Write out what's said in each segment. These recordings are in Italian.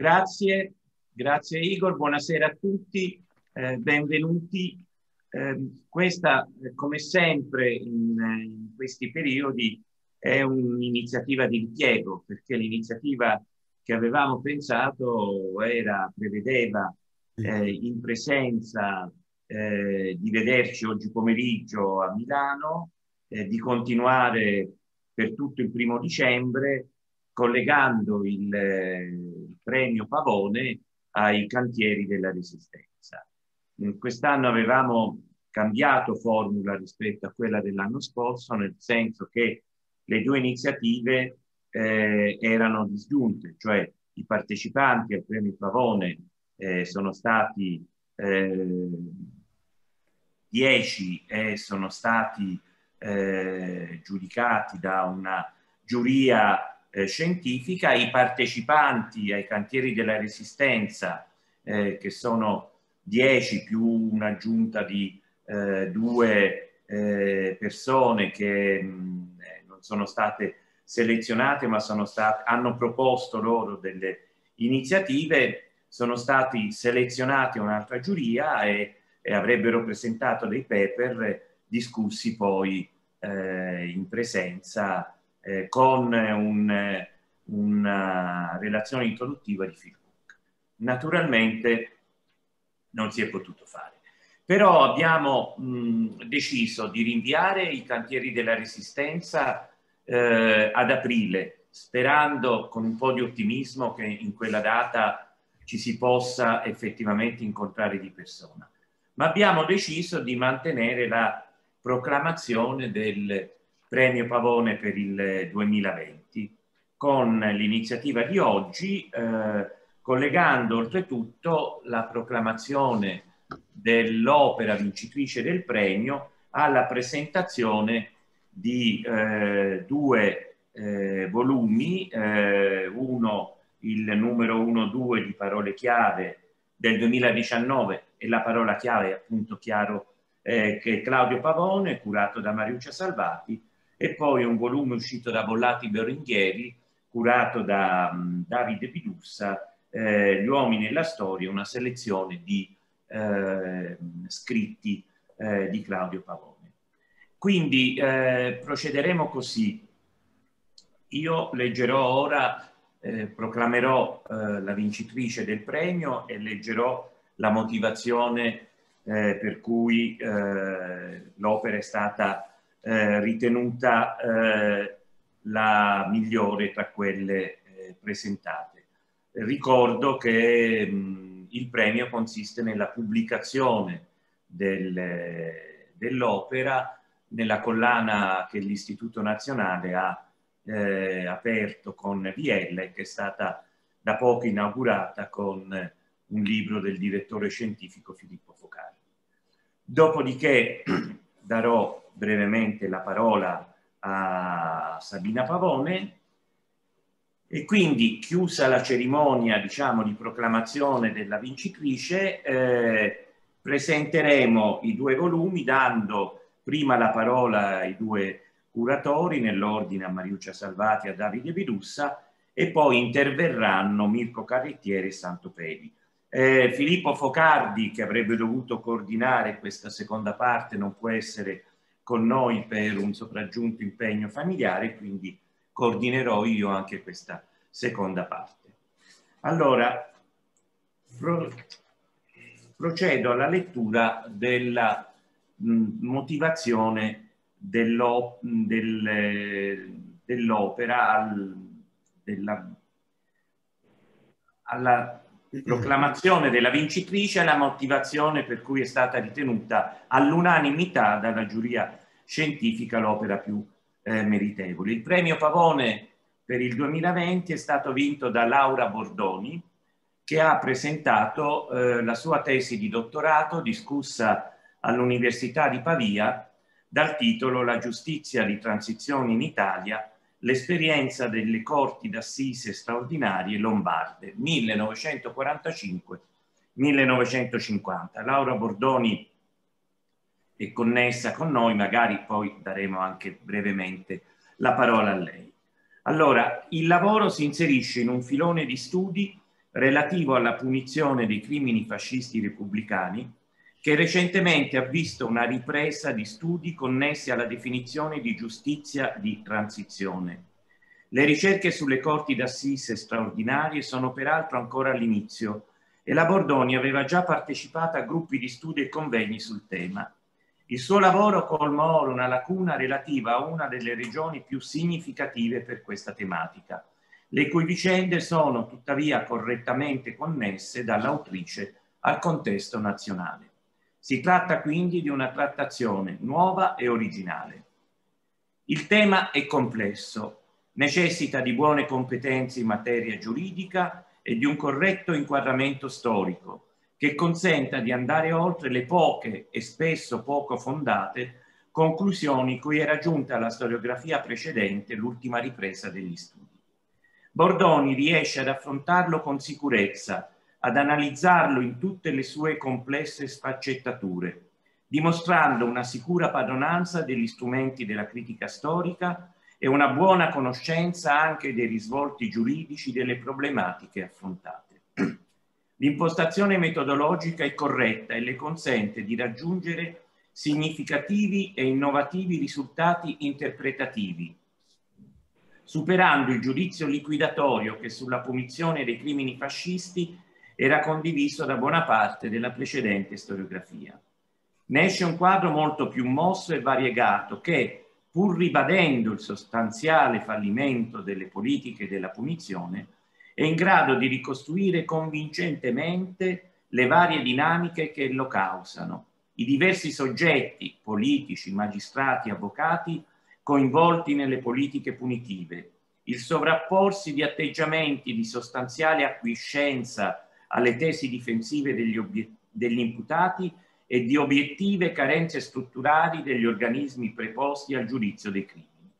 Grazie, grazie Igor, buonasera a tutti, eh, benvenuti. Ehm, eh, questa, come sempre in, eh, in, questi periodi, è un'iniziativa di impiego, perché l'iniziativa che avevamo pensato era, prevedeva eh, in presenza eh, di vederci oggi pomeriggio a Milano, eh, di continuare per tutto il primo dicembre collegando il premio Pavone ai cantieri della resistenza. Mm, quest'anno avevamo cambiato formula rispetto a quella dell'anno scorso, nel senso che le due iniziative eh, erano disgiunte, cioè i partecipanti al premio Pavone eh, sono stati 10 eh, e sono stati eh, giudicati da una giuria eh, scientifica, i partecipanti ai cantieri della resistenza, eh, che sono 10 più un'aggiunta di eh, due eh, persone che mh, eh, non sono state selezionate ma sono state, hanno proposto loro delle iniziative, sono stati selezionati un'altra giuria e, e, avrebbero presentato dei paper discussi poi eh, in presenza eh, con un, una relazione introduttiva di Philbook. Naturalmente non si è potuto fare. Però abbiamo mh, deciso di rinviare i cantieri della resistenza eh, ad aprile, sperando con un po' di ottimismo che in quella data ci si possa effettivamente incontrare di persona. Ma abbiamo deciso di mantenere la proclamazione del premio Pavone per il 2020, eh, con l'iniziativa di oggi, eh, collegando oltretutto la proclamazione dell'opera vincitrice del premio alla presentazione di eh, due eh, volumi, eh, uno il numero 1-2 di parole chiave del 2019 e la parola chiave è appunto chiaro eh, che è Claudio Pavone, curato da Mariuccia Salvati, e poi un volume uscito da Bollati Berringhieri, curato da um, Davide Bidussa, eh, Gli uomini e la storia, una selezione di eh, scritti eh, di Claudio Pavone. Quindi eh, procederemo così. Io leggerò ora, eh, proclamerò eh, la vincitrice del premio e leggerò la motivazione per cui l'opera è stata eh, ritenuta eh, la migliore tra quelle eh, presentate. Ricordo che il premio consiste nella pubblicazione del, dell'opera nella collana che l'Istituto Nazionale ha aperto con Viella e che è stata da poco inaugurata con un libro del direttore scientifico Filippo Focari. Dopodiché darò brevemente la parola a Sabina Pavone e quindi chiusa la cerimonia diciamo di proclamazione della vincitrice eh, presenteremo i due volumi dando prima la parola ai due curatori nell'ordine a Mariuccia Salvati e a Davide Bidussa e poi interverranno Mirko Carrettieri e Santopedi. Eh, Filippo Focardi che avrebbe dovuto coordinare questa seconda parte non può essere con noi per un sopraggiunto impegno familiare, quindi coordinerò io anche questa seconda parte. Allora, pro procedo alla lettura della mm, motivazione dell'opera dell alla proclamazione della vincitrice la motivazione per cui è stata ritenuta all'unanimità dalla giuria scientifica l'opera più eh, meritevole. Il premio Pavone per il 2020 è stato vinto da Laura Bordoni, che ha presentato eh, la sua tesi di dottorato discussa all'Università di Pavia dal titolo La giustizia di transizione in Italia, l'esperienza delle corti d'assise straordinarie lombarde 1945-1950. Laura Bordoni e connessa con noi, magari poi daremo anche brevemente la parola a lei. Allora, il lavoro si inserisce in un filone di studi relativo alla punizione dei crimini fascisti repubblicani che recentemente ha visto una ripresa di studi connessi alla definizione di giustizia di transizione. Le ricerche sulle corti d'assise straordinarie sono peraltro ancora all'inizio e la Bordoni aveva già partecipato a gruppi di studi e convegni sul tema. Il suo lavoro colmò una lacuna relativa a una delle regioni più significative per questa tematica, le cui vicende sono tuttavia correttamente connesse dall'autrice al contesto nazionale. Si tratta quindi di una trattazione nuova e originale. Il tema è complesso, necessita di buone competenze in materia giuridica e di un corretto inquadramento storico, che consenta di andare oltre le poche e spesso poco fondate conclusioni cui era giunta la storiografia precedente l'ultima ripresa degli studi. Bordoni riesce ad affrontarlo con sicurezza, ad analizzarlo in tutte le sue complesse sfaccettature, dimostrando una sicura padronanza degli strumenti della critica storica e una buona conoscenza anche dei risvolti giuridici delle problematiche affrontate. L'impostazione metodologica è corretta e le consente di raggiungere significativi e innovativi risultati interpretativi, superando il giudizio liquidatorio che sulla punizione dei crimini fascisti era condiviso da buona parte della precedente storiografia. Ne esce un quadro molto più mosso e variegato che, pur ribadendo il sostanziale fallimento delle politiche della punizione, è in grado di ricostruire convincentemente le varie dinamiche che lo causano, i diversi soggetti, politici, magistrati, avvocati, coinvolti nelle politiche punitive, il sovrapporsi di atteggiamenti di sostanziale acquiescenza alle tesi difensive degli, degli, imputati e di obiettive carenze strutturali degli organismi preposti al giudizio dei crimini.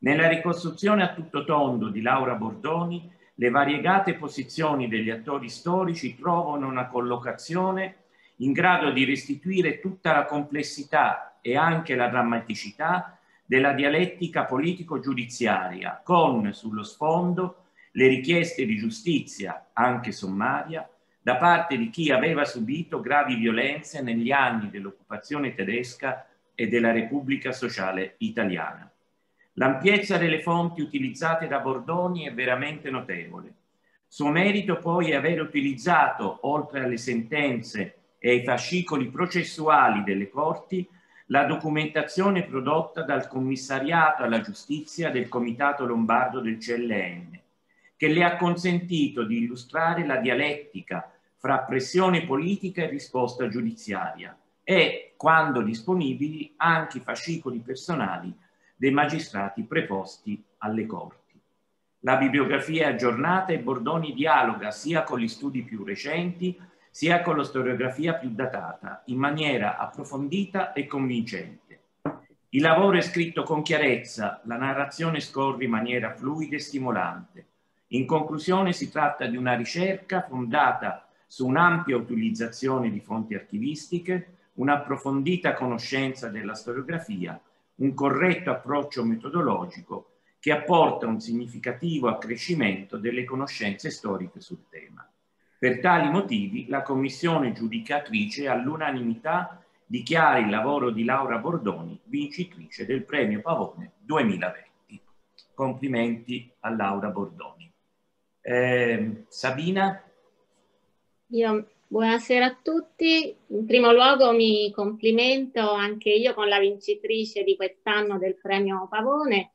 Nella ricostruzione a tutto tondo di Laura Bordoni le variegate posizioni degli attori storici trovano una collocazione in grado di restituire tutta la complessità e anche la drammaticità della dialettica politico-giudiziaria, con sullo sfondo le richieste di giustizia, anche sommaria, da parte di chi aveva subito gravi violenze negli anni dell'occupazione tedesca e della Repubblica Sociale Italiana. L'ampiezza delle fonti utilizzate da Bordoni è veramente notevole. Suo merito poi è aver utilizzato, oltre alle sentenze e ai fascicoli processuali delle corti, la documentazione prodotta dal commissariato alla giustizia del Comitato Lombardo del CLN, che le ha consentito di illustrare la dialettica fra pressione politica e risposta giudiziaria e, quando disponibili, anche i fascicoli personali dei magistrati preposti alle corti. La bibliografia è aggiornata e Bordoni dialoga sia con gli studi più recenti sia con la storiografia più datata, in maniera approfondita e convincente. Il lavoro è scritto con chiarezza, la narrazione scorre in maniera fluida e stimolante. In conclusione si tratta di una ricerca fondata su un'ampia utilizzazione di fonti archivistiche, un'approfondita conoscenza della storiografia un corretto approccio metodologico che apporta un significativo accrescimento delle conoscenze storiche sul tema. Per tali motivi la Commissione giudicatrice all'unanimità dichiara il lavoro di Laura Bordoni vincitrice del Premio Pavone 2020. Complimenti a Laura Bordoni. Eh, Sabina? Io Buonasera a tutti. In primo luogo mi complimento anche io con la vincitrice di quest'anno del premio Pavone.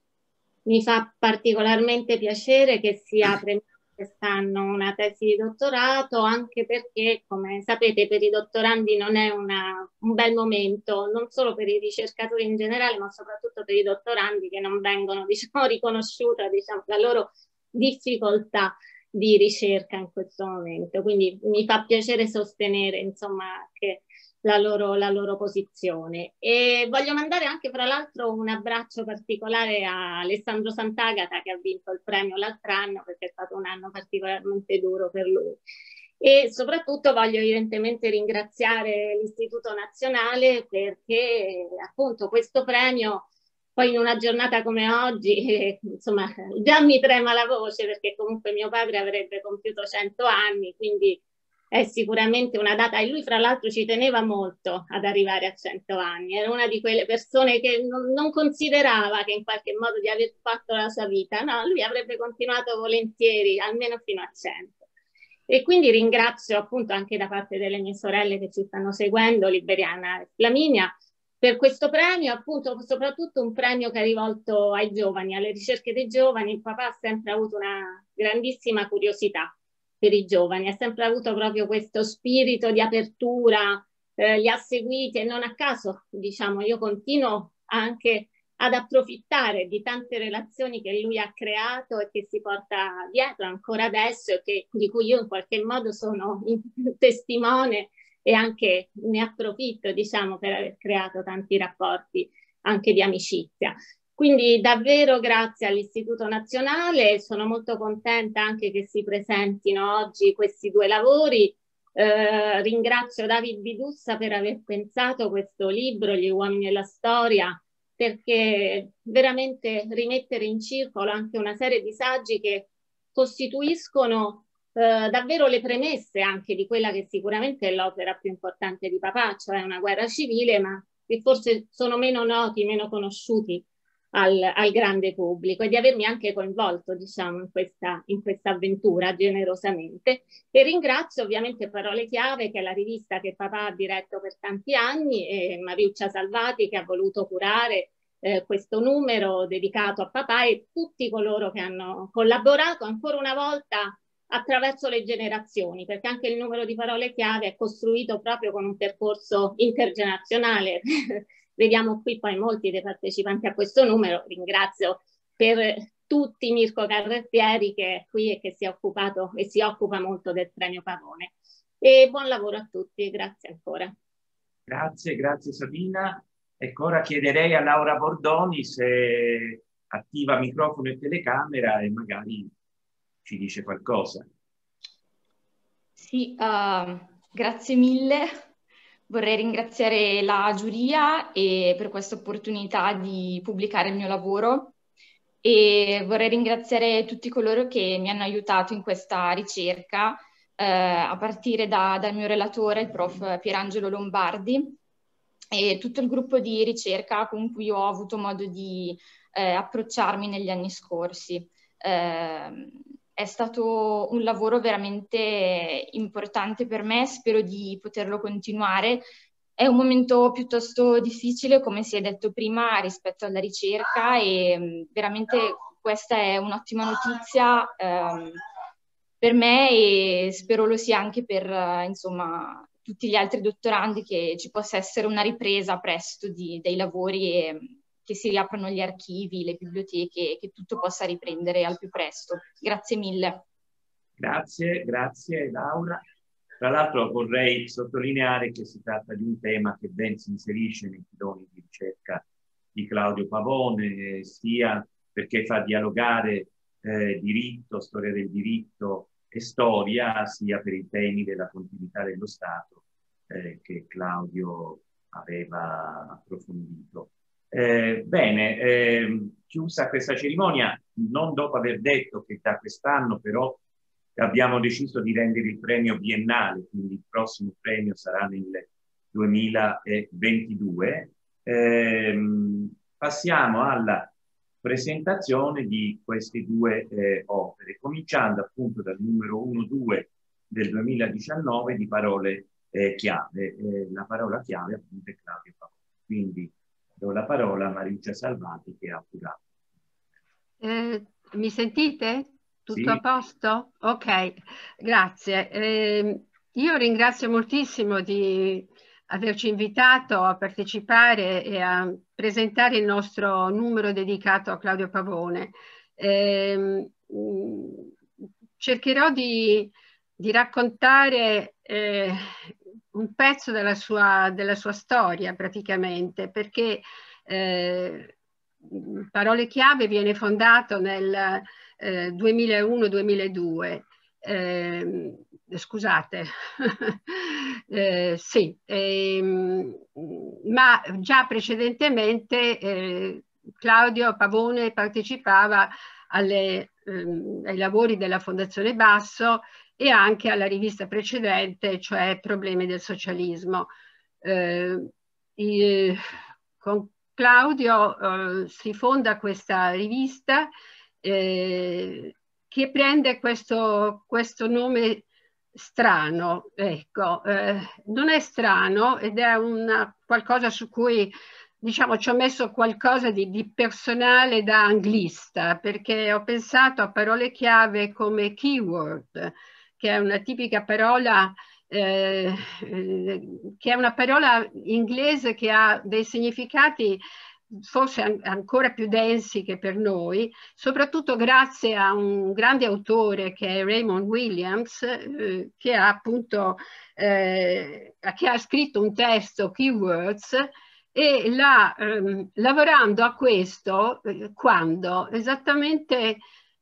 Mi fa particolarmente piacere che sia premiata quest'anno una tesi di dottorato, anche perché, come sapete, per i dottorandi non è una, un bel momento, non solo per i ricercatori in generale, ma soprattutto per i dottorandi che non vengono diciamo, riconosciuta diciamo, la loro difficoltà di ricerca in questo momento. Quindi mi fa piacere sostenere insomma, che la loro, la loro, posizione. E voglio mandare anche, fra l'altro, un abbraccio particolare a Alessandro Sant'Agata che ha vinto il premio l'altro anno perché è stato un anno particolarmente duro per lui. E soprattutto voglio evidentemente ringraziare l'Istituto Nazionale perché appunto questo premio poi in una giornata come oggi, insomma, già mi trema la voce perché comunque mio padre avrebbe compiuto 100 anni, quindi è sicuramente una data e lui fra l'altro ci teneva molto ad arrivare a 100 anni, era una di quelle persone che non, non considerava che in qualche modo di aver fatto la sua vita, no, lui avrebbe continuato volentieri almeno fino a 100. E quindi ringrazio appunto anche da parte delle mie sorelle che ci stanno seguendo, Liberiana e Flaminia, per questo premio, appunto, soprattutto un premio che è rivolto ai giovani, alle ricerche dei giovani. Il papà ha sempre avuto una grandissima curiosità per i giovani, ha sempre avuto proprio questo spirito di apertura, eh, li ha seguiti e non a caso, diciamo, io continuo anche ad approfittare di tante relazioni che lui ha creato e che si porta dietro ancora adesso e che, di cui io in qualche modo sono testimone e anche ne approfitto, diciamo, per aver creato tanti rapporti anche di amicizia. Quindi davvero grazie all'Istituto Nazionale, sono molto contenta anche che si presentino oggi questi due lavori. Eh, ringrazio David Bidussa per aver pensato questo libro, Gli uomini e la storia, perché veramente rimettere in circolo anche una serie di saggi che costituiscono eh, davvero le premesse anche di quella che sicuramente è l'opera più importante di Papà, cioè una guerra civile, ma che forse sono meno noti, meno conosciuti al, al grande pubblico e di avermi anche coinvolto diciamo, in, questa, in questa avventura generosamente. E ringrazio ovviamente Parole Chiave, che è la rivista che papà ha diretto per tanti anni, e Mariuccia Salvati che ha voluto curare eh, questo numero dedicato a papà e tutti coloro che hanno collaborato ancora una volta attraverso le generazioni, perché anche il numero di parole chiave è costruito proprio con un percorso intergenerazionale. Vediamo qui poi molti dei partecipanti a questo numero. Ringrazio per tutti Mirko Carrettieri che è qui e che si è occupato e si occupa molto del premio Pavone. E buon lavoro a tutti, grazie ancora. Grazie, grazie Sabina. Ecco, ora chiederei a Laura Bordoni se attiva microfono e telecamera e magari ci dice qualcosa. Sì, uh, grazie mille. Vorrei ringraziare la giuria e per questa opportunità di pubblicare il mio lavoro e vorrei ringraziare tutti coloro che mi hanno aiutato in questa ricerca, eh, a partire da, dal mio relatore, il prof Pierangelo Lombardi, e tutto il gruppo di ricerca con cui ho avuto modo di eh, approcciarmi negli anni scorsi. Eh, è stato un lavoro veramente importante per me, spero di poterlo continuare. È un momento piuttosto difficile, come si è detto prima, rispetto alla ricerca e mm, veramente questa è un'ottima notizia ehm, per me e spero lo sia anche per insomma, tutti gli altri dottorandi che ci possa essere una ripresa presto di, dei lavori e mm, che si riaprano gli archivi, le biblioteche e che tutto possa riprendere al più presto. Grazie mille. Grazie, grazie Laura. Tra l'altro vorrei sottolineare che si tratta di un tema che ben si inserisce nei filoni di ricerca di Claudio Pavone, sia perché fa dialogare eh, diritto, storia del diritto e storia, sia per i temi della continuità dello Stato eh, che Claudio aveva approfondito. Eh, bene, eh, chiusa questa cerimonia, non dopo aver detto che da quest'anno però abbiamo deciso di rendere il premio biennale, quindi il prossimo premio sarà nel 2022, eh, passiamo alla presentazione di queste due eh, opere, cominciando appunto dal numero 1-2 del 2019 di parole eh, chiave. Eh, la parola chiave appunto è Claudio Paolo. Quindi Do la parola a Mariuccia Salvati che ha curato. Eh, mi sentite? Tutto sì. a posto? Ok, grazie. Eh, io ringrazio moltissimo di averci invitato a partecipare e a presentare il nostro numero dedicato a Claudio Pavone. Eh, cercherò di, di raccontare eh, un pezzo della sua, della sua storia praticamente, perché eh, Parole Chiave viene fondato nel eh, 2001-2002, ehm, eh, scusate, sì, ehm, ma già precedentemente eh, Claudio Pavone partecipava alle, ehm, ai lavori della Fondazione Basso e anche alla rivista precedente, cioè Problemi del socialismo. Eh, eh, con Claudio eh, si fonda questa rivista eh, che prende questo, questo nome strano, ecco, eh, non è strano ed è una, qualcosa su cui diciamo ci ho messo qualcosa di, di, personale da anglista perché ho pensato a parole chiave come keyword, che è una tipica parola eh, che è una parola inglese che ha dei significati forse an ancora più densi che per noi, soprattutto grazie a un grande autore che è Raymond Williams, eh, che ha appunto eh, che ha scritto un testo, Keywords, e la, ehm, lavorando a questo, eh, quando? Esattamente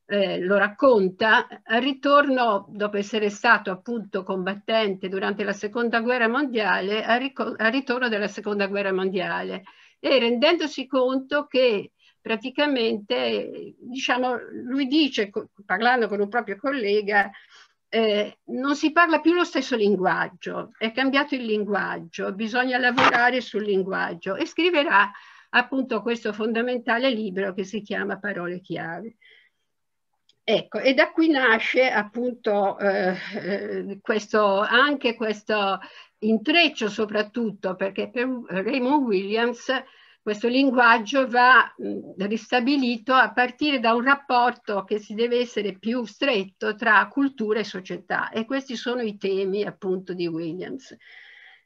eh, lo racconta, al ritorno, dopo essere stato appunto combattente durante la seconda guerra mondiale, al, al ritorno della seconda guerra mondiale e rendendosi conto che praticamente, diciamo, lui dice, parlando con un proprio collega, eh, non si parla più lo stesso linguaggio, è cambiato il linguaggio, bisogna lavorare sul linguaggio e scriverà appunto questo fondamentale libro che si chiama Parole chiave. Ecco, e da qui nasce appunto eh, eh, questo, anche questo intreccio soprattutto perché per Raymond Williams questo linguaggio va ristabilito a partire da un rapporto che si deve essere più stretto tra cultura e società e questi sono i temi appunto di Williams.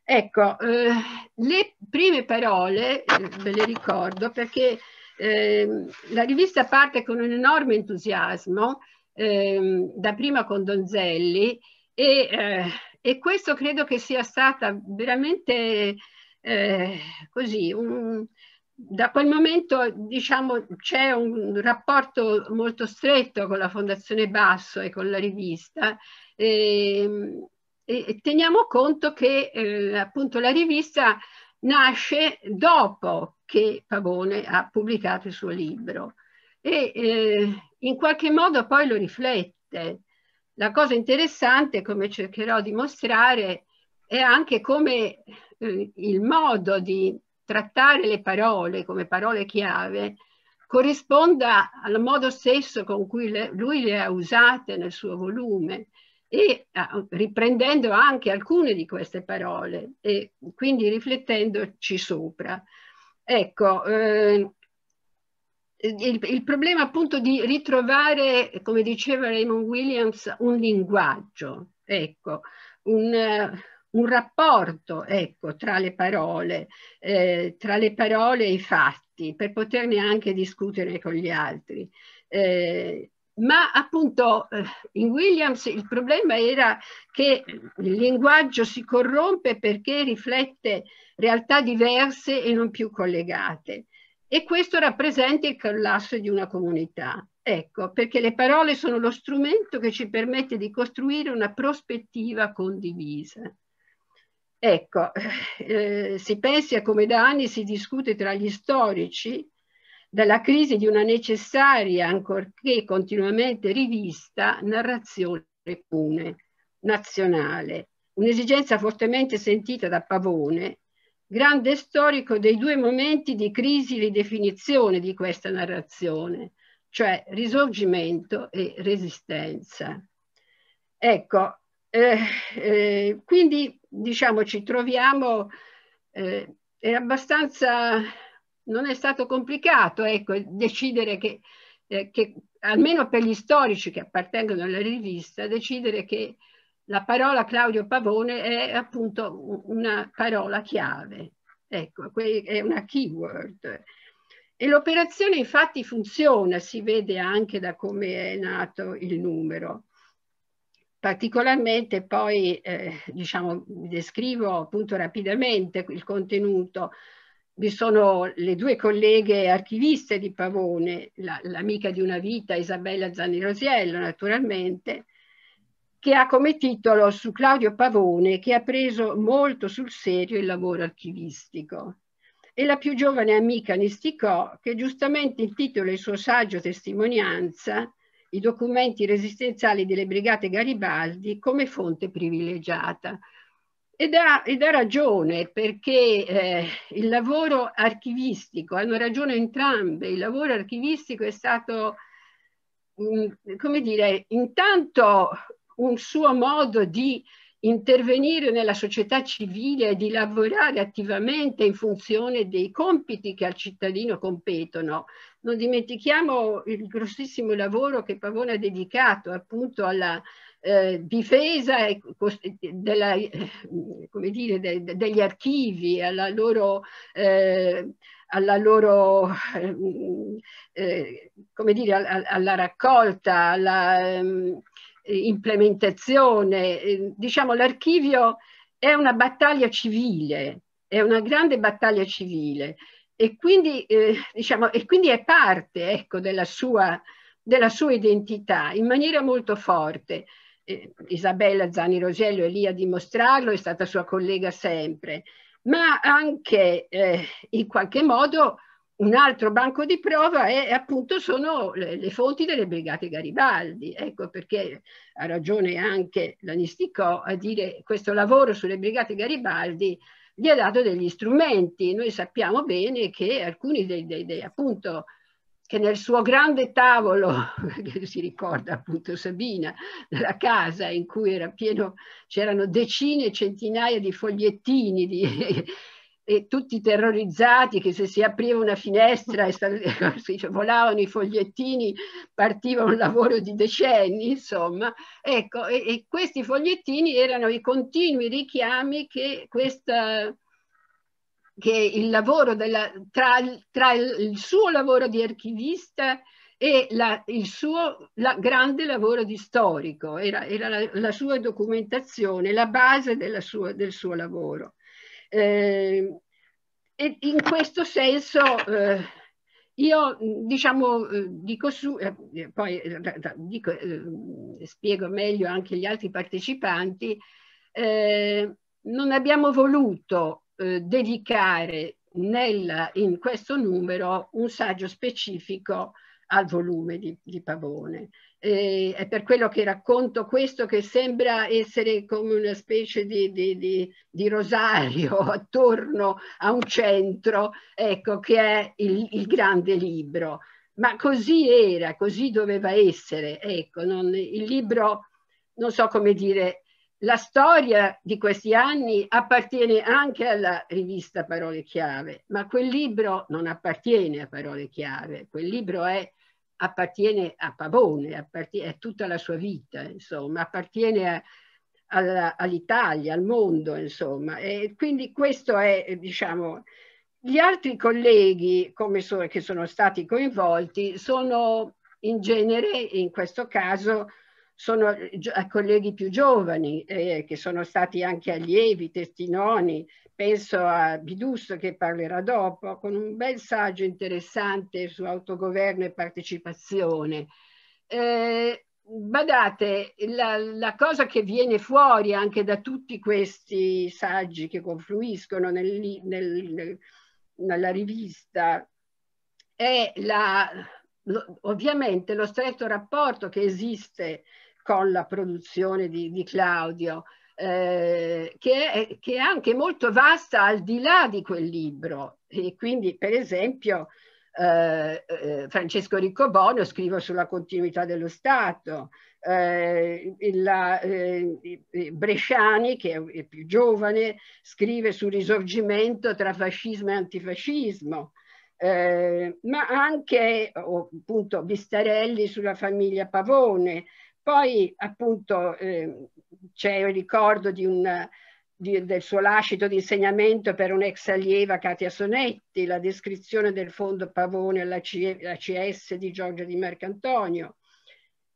Ecco, eh, le prime parole eh, ve le ricordo perché Ehm, la rivista parte con un enorme entusiasmo, eh, dapprima con Donzelli, e, eh, e, questo credo che sia stata veramente eh, così. Un, da quel momento diciamo, c'è un rapporto molto stretto con la Fondazione Basso e con la rivista. E, ehm, e teniamo conto che eh, appunto la rivista nasce dopo che Pavone ha pubblicato il suo libro. E eh, in qualche modo poi lo riflette. La cosa interessante, come cercherò di mostrare, è anche come eh, il modo di trattare le parole come parole chiave corrisponda al modo stesso con cui le, lui le ha usate nel suo volume e ah, riprendendo anche alcune di queste parole e quindi riflettendoci sopra. Ecco, eh, il, il, problema appunto di ritrovare, come diceva Raymond Williams, un linguaggio, ecco, un, un rapporto ecco, tra le parole, eh, tra le parole e i fatti, per poterne anche discutere con gli altri. Eh, ma appunto eh, in Williams il problema era che il linguaggio si corrompe perché riflette realtà diverse e non più collegate. E questo rappresenta il collasso di una comunità. Ecco, perché le parole sono lo strumento che ci permette di costruire una prospettiva condivisa. Ecco, eh, si pensi a come da anni si discute tra gli storici della crisi di una necessaria, ancorché continuamente rivista, narrazione comune, nazionale, un'esigenza fortemente sentita da Pavone grande storico dei due momenti di crisi di definizione di questa narrazione, cioè risorgimento e resistenza. Ecco, eh, eh, quindi diciamo ci troviamo, eh, è abbastanza, non è stato complicato ecco, decidere che, eh, che, almeno per gli storici che appartengono alla rivista, decidere che la parola Claudio Pavone è appunto una parola chiave, ecco, è una keyword. E l'operazione infatti funziona, si vede anche da come è nato il numero. Particolarmente poi, eh, diciamo, descrivo appunto rapidamente il contenuto. Vi sono le due colleghe archiviste di Pavone, l'amica la, di una vita Isabella Zanni Rosiello naturalmente, che ha come titolo su Claudio Pavone, che ha preso molto sul serio il lavoro archivistico, e la più giovane amica Nisticò, che giustamente intitola il suo saggio testimonianza i documenti resistenziali delle brigate Garibaldi come fonte privilegiata. Ed ha, ed ha ragione perché eh, il lavoro archivistico, hanno ragione entrambe, il lavoro archivistico è stato, mh, mm, come dire, intanto un suo modo di intervenire nella società civile e di lavorare attivamente in funzione dei compiti che al cittadino competono. Non dimentichiamo il grossissimo lavoro che Pavone ha dedicato appunto alla eh, difesa e, della, eh, come dire, de, de, degli archivi, alla loro... Eh, alla loro eh, come dire, alla, alla raccolta, alla, ehm, implementazione. Eh, diciamo l'archivio è una battaglia civile, è una grande battaglia civile e quindi, eh, diciamo, e quindi è parte ecco, della, sua, della sua identità in maniera molto forte. Eh, Isabella Zani Rosiello è lì a dimostrarlo, è stata sua collega sempre, ma anche eh, in qualche modo un altro banco di prova è, appunto sono le, le, fonti delle brigate Garibaldi, ecco perché ha ragione anche la a dire che questo lavoro sulle brigate Garibaldi gli ha dato degli strumenti, noi sappiamo bene che alcuni dei, dei, dei appunto che nel suo grande tavolo, che si ricorda appunto Sabina, nella casa in cui era pieno, c'erano decine, e centinaia di fogliettini di, e tutti terrorizzati che se si apriva una finestra e volavano i fogliettini partiva un lavoro di decenni, insomma. Ecco, e, e questi fogliettini erano i continui richiami che, questa, che il lavoro della, tra, tra, il suo lavoro di archivista e la, il suo la, grande lavoro di storico, era, era la, la, sua documentazione, la base sua, del suo lavoro. Eh, e in questo senso eh, io diciamo eh, dico su, eh, eh poi eh, dico, spiego meglio anche gli altri partecipanti, non abbiamo voluto dedicare nel, in questo numero un saggio specifico al volume di, di Pavone. Eh, è per quello che racconto questo che sembra essere come una specie di, di, di, di rosario attorno a un centro, ecco, che è il, il, grande libro. Ma così era, così doveva essere, ecco, non, il libro, non so come dire, la storia di questi anni appartiene anche alla rivista Parole Chiave, ma quel libro non appartiene a Parole Chiave, quel libro è appartiene a Pavone, appartiene a tutta la sua vita, insomma, appartiene all'Italia, al mondo, insomma. E quindi questo è, diciamo, gli altri colleghi so, che sono stati coinvolti sono in genere, in questo caso, sono colleghi più giovani eh, che sono stati anche allievi, testimoni, penso a Bidus che parlerà dopo, con un bel saggio interessante su autogoverno e partecipazione. Eh, badate, la, la, cosa che viene fuori anche da tutti questi saggi che confluiscono nel, nel, nella rivista è la, ovviamente lo stretto rapporto che esiste con la produzione di, di Claudio eh, che, è, che, è, anche molto vasta al di là di quel libro. E quindi, per esempio, eh, eh Francesco Riccobono scrive sulla continuità dello Stato, eh, la, Bresciani, che è, è più giovane, scrive sul risorgimento tra fascismo e antifascismo. Eh, ma anche oh, appunto Bistarelli sulla famiglia Pavone, poi appunto eh, c'è il ricordo di un, di, del suo lascito di insegnamento per un'ex allieva Katia Sonetti, la descrizione del fondo Pavone alla CS di Giorgio di Mercantonio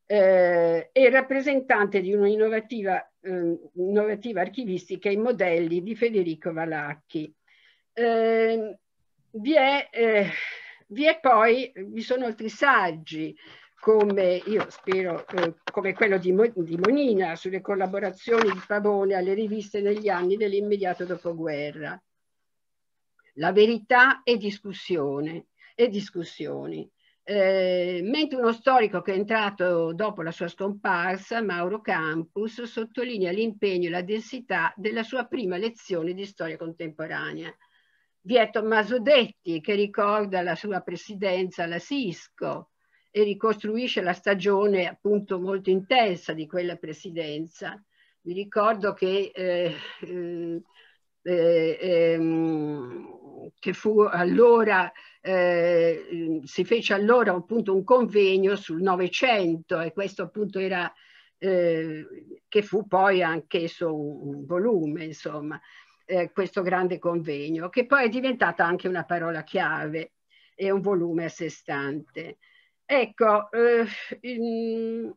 eh, e rappresentante di un'innovativa eh, archivistica i modelli di Federico Valacchi. Eh, vi, è, eh, vi, è, poi, vi sono altri saggi, come io spero, eh, come quello di, Mo, di, Monina sulle collaborazioni di Pavone alle riviste negli anni dell'immediato dopoguerra. La verità e discussione e discussioni. Eh, mentre uno storico che è entrato dopo la sua scomparsa, Mauro Campus, sottolinea l'impegno e la densità della sua prima lezione di storia contemporanea. Vi è Tommaso Detti che ricorda la sua presidenza alla Cisco, e ricostruisce la stagione appunto molto intensa di quella presidenza. Vi ricordo che, eh, eh, eh, ehm, che fu allora, eh, si fece allora appunto un convegno sul Novecento e questo appunto era, eh, che fu poi anch'esso un volume, insomma, eh, questo grande convegno, che poi è diventata anche una parola chiave e un volume a sé stante. Ecco, eh, in,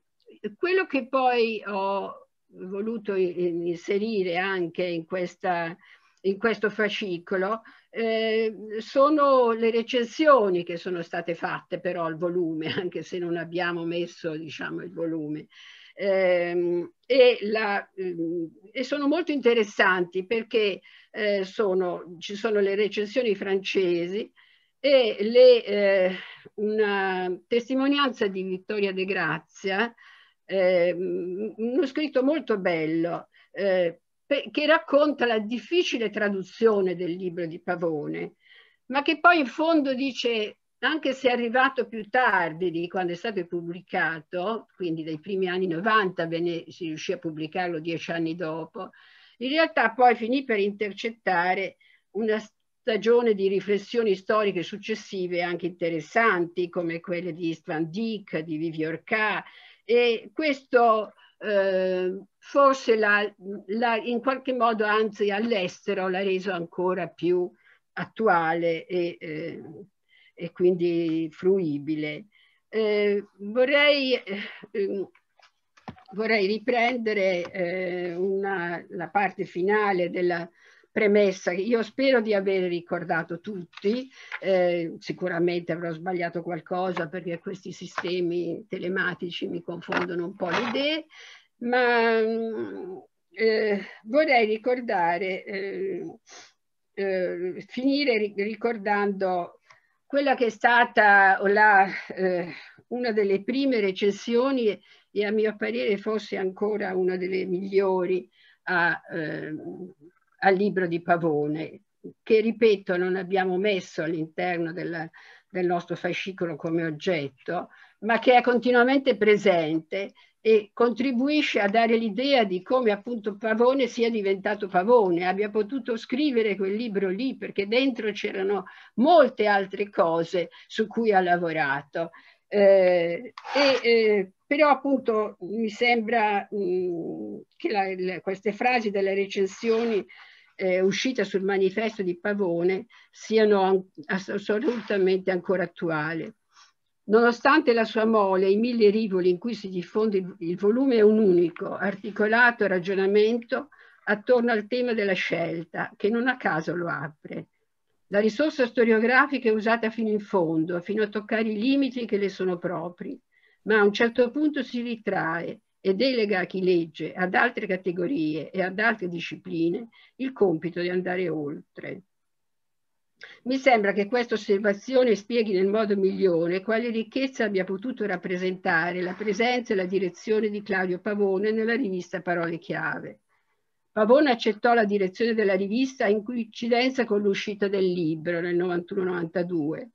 quello che poi ho voluto inserire anche in, questa, in questo fascicolo eh, sono le recensioni che sono state fatte però al volume, anche se non abbiamo messo diciamo, il volume. Eh, e, la, eh, e, sono molto interessanti perché eh, sono, ci sono le recensioni francesi, e le, eh, una testimonianza di Vittoria De Grazia, eh, uno scritto molto bello, eh, che racconta la difficile traduzione del libro di Pavone, ma che poi in fondo dice, anche se è arrivato più tardi di quando è stato pubblicato, quindi dai primi anni 90 bene, si riuscì a pubblicarlo dieci anni dopo, in realtà poi finì per intercettare una stagione di riflessioni storiche successive anche interessanti come quelle di Istvan Dick, di Vivior Orca e questo eh, forse la, la, in qualche modo anzi all'estero l'ha reso ancora più attuale e, eh, e quindi fruibile. Eh, vorrei, ehm, vorrei, riprendere eh, una, la parte finale della premessa, io spero di aver ricordato tutti, eh, sicuramente avrò sbagliato qualcosa perché questi sistemi telematici mi confondono un po' le idee, ma mm, eh, vorrei ricordare, eh, eh finire ricordando quella che è stata la, eh, una delle prime recensioni e a mio parere forse ancora una delle migliori a, eh, al libro di Pavone, che ripeto non abbiamo messo all'interno del, del nostro fascicolo come oggetto, ma che è continuamente presente e contribuisce a dare l'idea di come appunto Pavone sia diventato Pavone, abbia potuto scrivere quel libro lì perché dentro c'erano molte altre cose su cui ha lavorato. Eh, e, eh, però appunto mi sembra mh, mm, che la, le, queste frasi delle recensioni eh, uscita sul manifesto di Pavone siano assolutamente ancora attuali. Nonostante la sua mole, i mille rivoli in cui si diffonde il, il volume è un unico, articolato ragionamento attorno al tema della scelta, che non a caso lo apre. La risorsa storiografica è usata fino in fondo, fino a toccare i limiti che le sono propri, ma a un certo punto si ritrae e delega a chi legge, ad altre categorie e ad altre discipline il compito di andare oltre. Mi sembra che questa osservazione spieghi nel modo migliore quale ricchezza abbia potuto rappresentare la presenza e la direzione di Claudio Pavone nella rivista Parole Chiave. Pavone accettò la direzione della rivista in coincidenza con l'uscita del libro nel 91-92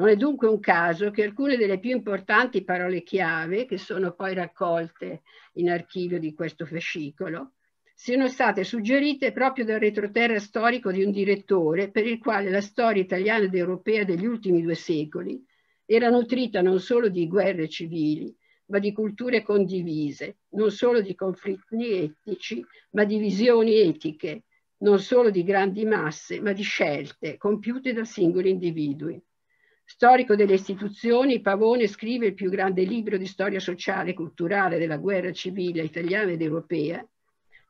non è dunque un caso che alcune delle più importanti parole chiave, che sono poi raccolte in archivio di questo fascicolo, siano state suggerite proprio dal retroterra storico di un direttore per il quale la storia italiana ed europea degli ultimi due secoli era nutrita non solo di guerre civili, ma di culture condivise, non solo di conflitti etnici, ma di visioni etiche, non solo di grandi masse, ma di scelte compiute da singoli individui. Storico delle istituzioni, Pavone scrive il più grande libro di storia sociale e culturale della guerra civile italiana ed europea,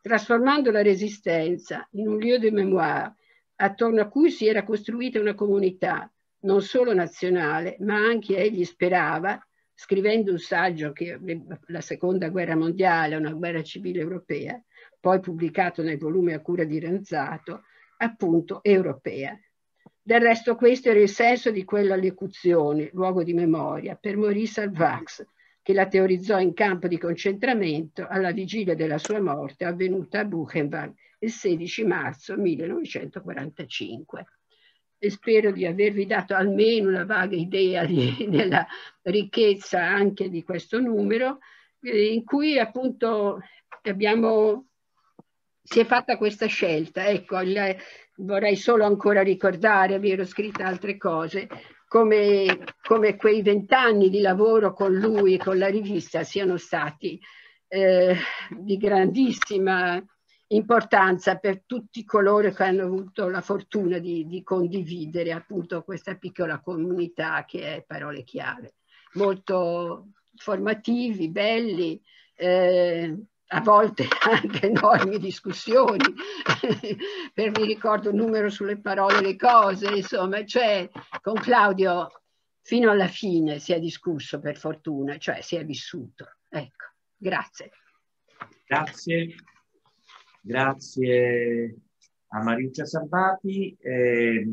trasformando la resistenza in un lieu de mémoire attorno a cui si era costruita una comunità, non solo nazionale, ma anche egli sperava, scrivendo un saggio che la seconda guerra mondiale, una guerra civile europea, poi pubblicato nel volume a cura di Ranzato, appunto europea. Del resto questo era il senso di quella locuzione, luogo di memoria, per Maurice Alvax, che la teorizzò in campo di concentramento alla vigilia della sua morte avvenuta a Buchenwald il 16 marzo 1945. E spero di avervi dato almeno una vaga idea di, della ricchezza anche di questo numero, eh, in cui appunto abbiamo si è fatta questa scelta. Ecco, il, eh, vorrei solo ancora ricordare, vi ero scritta altre cose, come, come quei vent'anni di lavoro con lui e con la rivista siano stati eh, di grandissima importanza per tutti coloro che hanno avuto la fortuna di, di condividere appunto questa piccola comunità che è Parole Chiave. Molto formativi, belli, eh, a volte anche enormi discussioni, per mi ricordo un numero sulle parole, le cose, insomma, cioè con Claudio fino alla fine si è discusso per fortuna, cioè si è vissuto. Ecco, grazie. Grazie, grazie a Mariuccia Sabati. Eh,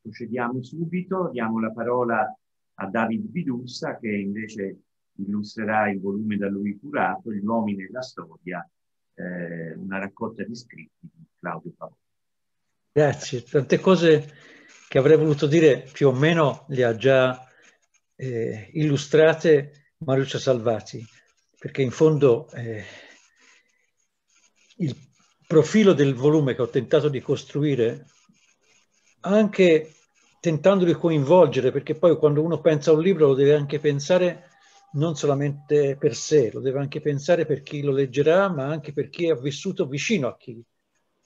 procediamo subito, diamo la parola a David Bidussa che invece illustrerà il volume da lui curato, Gli uomini e la storia, eh, una raccolta di scritti di Claudio Paolo. Grazie, tante cose che avrei voluto dire più o meno le ha già eh, illustrate Maruccia Salvati, perché in fondo eh, il profilo del volume che ho tentato di costruire, anche tentando di coinvolgere, perché poi quando uno pensa a un libro lo deve anche pensare non solamente per sé, lo deve anche pensare per chi lo leggerà, ma anche per chi ha vissuto vicino a chi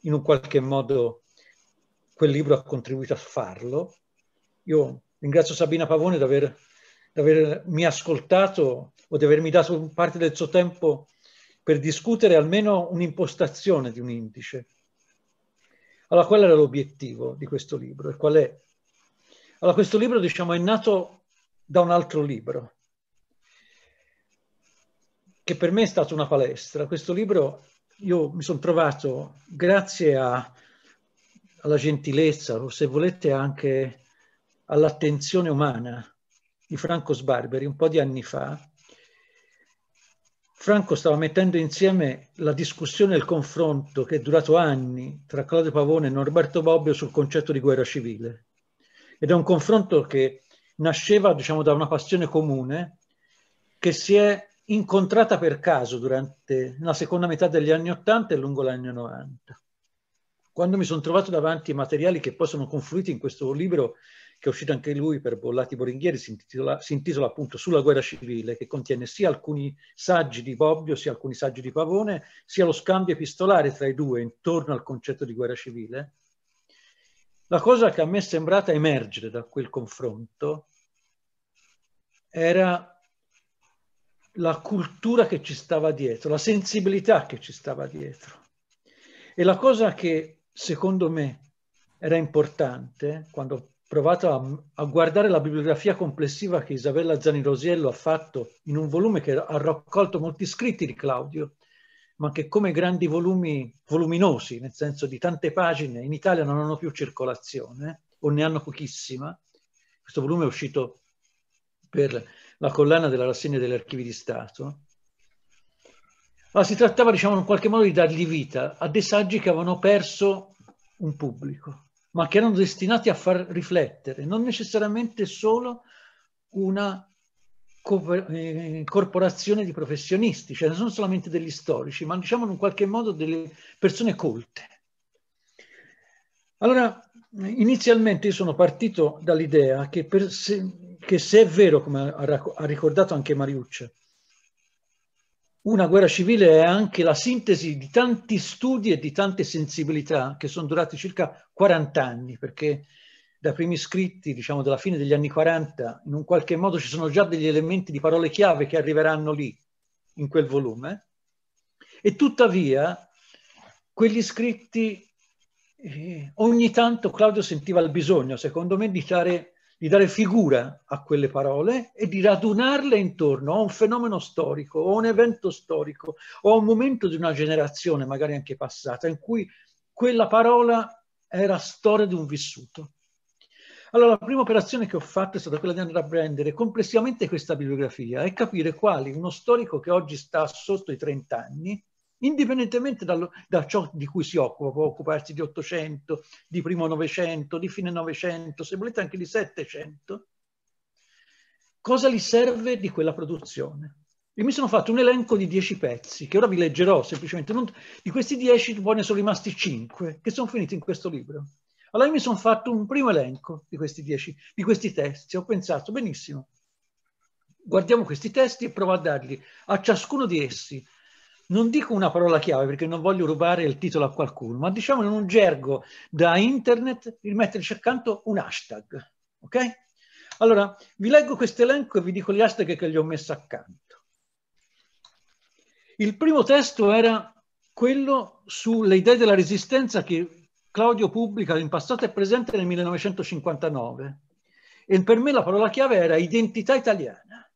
in un qualche modo quel libro ha contribuito a farlo. Io ringrazio Sabina Pavone di aver, avermi ascoltato o di avermi dato parte del suo tempo per discutere almeno un'impostazione di un indice. Allora, qual era l'obiettivo di questo libro e qual è? Allora, questo libro, diciamo, è nato da un altro libro, che per me è stata una palestra. Questo libro io mi sono trovato, grazie a, alla gentilezza, o se volete anche all'attenzione umana di Franco Sbarberi un po' di anni fa, Franco stava mettendo insieme la discussione e il confronto che è durato anni tra Claudio Pavone e Norberto Bobbio sul concetto di guerra civile. Ed è un confronto che nasceva, diciamo, da una passione comune che si è incontrata per caso durante la seconda metà degli anni 80 e lungo l'anno 90. Quando mi sono trovato davanti ai materiali che poi sono confluiti in questo libro, che è uscito anche lui per Bollati Boringhieri, si intitola, si intitola appunto Sulla guerra civile, che contiene sia alcuni saggi di Bobbio, sia alcuni saggi di Pavone, sia lo scambio epistolare tra i due intorno al concetto di guerra civile. La cosa che a me è sembrata emergere da quel confronto era la cultura che ci stava dietro, la sensibilità che ci stava dietro. E la cosa che secondo me era importante quando ho provato a, a guardare la bibliografia complessiva che Isabella Zani Rosiello ha fatto in un volume che ha raccolto molti scritti di Claudio, ma che come grandi volumi voluminosi, nel senso di tante pagine, in Italia non hanno più circolazione o ne hanno pochissima. Questo volume è uscito per la collana della rassegna degli archivi di Stato. Ma si trattava, diciamo, in qualche modo di dargli vita a dei saggi che avevano perso un pubblico, ma che erano destinati a far riflettere, non necessariamente solo una eh, corporazione di professionisti, cioè non solamente degli storici, ma diciamo in qualche modo delle persone colte. Allora, inizialmente io sono partito dall'idea che per, che se è vero, come ha ricordato anche Mariuccia, una guerra civile è anche la sintesi di tanti studi e di tante sensibilità che sono durati circa 40 anni, perché dai primi scritti, diciamo, della fine degli anni 40, in un qualche modo ci sono già degli elementi di parole chiave che arriveranno lì, in quel volume, e tuttavia quegli scritti, eh, ogni tanto Claudio sentiva il bisogno, secondo me, di dare di dare figura a quelle parole e di radunarle intorno a un fenomeno storico o a un evento storico o a un momento di una generazione, magari anche passata, in cui quella parola era storia di un vissuto. Allora, la prima operazione che ho fatto è stata quella di andare a prendere complessivamente questa bibliografia e capire quali uno storico che oggi sta sotto i 30 anni indipendentemente dal, da ciò di cui si occupa, può occuparsi di 800, di primo 900, di fine 900, se volete anche di 700, cosa gli serve di quella produzione? E mi sono fatto un elenco di 10 pezzi, che ora vi leggerò semplicemente, non, di questi 10 poi ne sono rimasti 5, che sono finiti in questo libro. Allora io mi sono fatto un primo elenco di questi 10, di questi testi, ho pensato benissimo, guardiamo questi testi e provo a dargli a ciascuno di essi non dico una parola chiave perché non voglio rubare il titolo a qualcuno, ma diciamo in un gergo da internet di metterci accanto un hashtag, ok? Allora, vi leggo questo elenco e vi dico gli hashtag che gli ho messo accanto. Il primo testo era quello sulle idee della resistenza che Claudio pubblica in passato e presente nel 1959. E per me la parola chiave era identità italiana.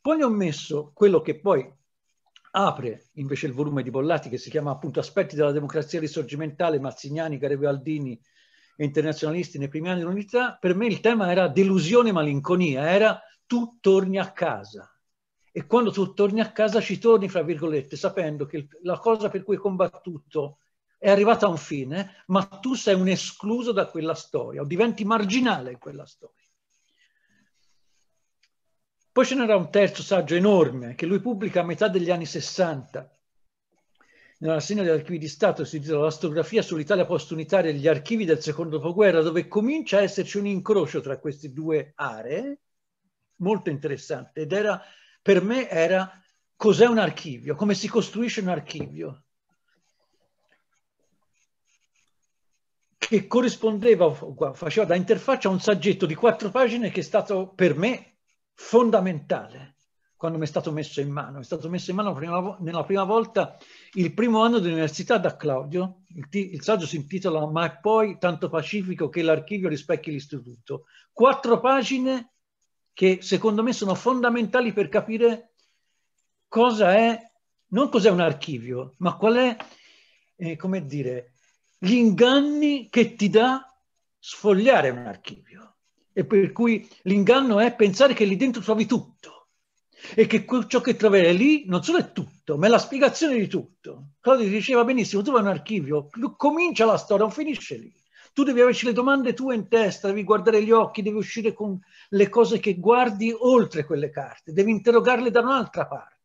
Poi ho messo quello che poi apre invece il volume di Bollati che si chiama appunto Aspetti della democrazia risorgimentale, Mazziniani, Caregualdini e internazionalisti nei primi anni dell'unità, per me il tema era delusione e malinconia, era tu torni a casa. E quando tu torni a casa ci torni, fra virgolette, sapendo che la cosa per cui hai combattuto è arrivata a un fine, ma tu sei un escluso da quella storia o diventi marginale in quella storia. Poi ce n'era un terzo saggio enorme che lui pubblica a metà degli anni 60 nella segna degli archivi di Stato si intitola L'astrografia sull'Italia post-unitaria e gli archivi del secondo dopoguerra, dove comincia a esserci un incrocio tra queste due aree, molto interessante, ed era, per me era cos'è un archivio, come si costruisce un archivio, che corrispondeva, faceva da interfaccia a un saggetto di quattro pagine che è stato per me fondamentale quando mi è stato messo in mano. È stato messo in mano prima, nella prima volta il primo anno dell'università da Claudio. Il, il saggio si intitola Ma è poi tanto pacifico che l'archivio rispecchi l'istituto. Quattro pagine che secondo me sono fondamentali per capire cosa è, non cos'è un archivio, ma qual è, eh, come dire, gli inganni che ti dà sfogliare un archivio e per cui l'inganno è pensare che lì dentro trovi tutto e che ciò che troverai lì non solo è tutto, ma è la spiegazione di tutto. Claudio diceva benissimo, tu vai un archivio, comincia la storia, non finisce lì. Tu devi averci le domande tue in testa, devi guardare gli occhi, devi uscire con le cose che guardi oltre quelle carte, devi interrogarle da un'altra parte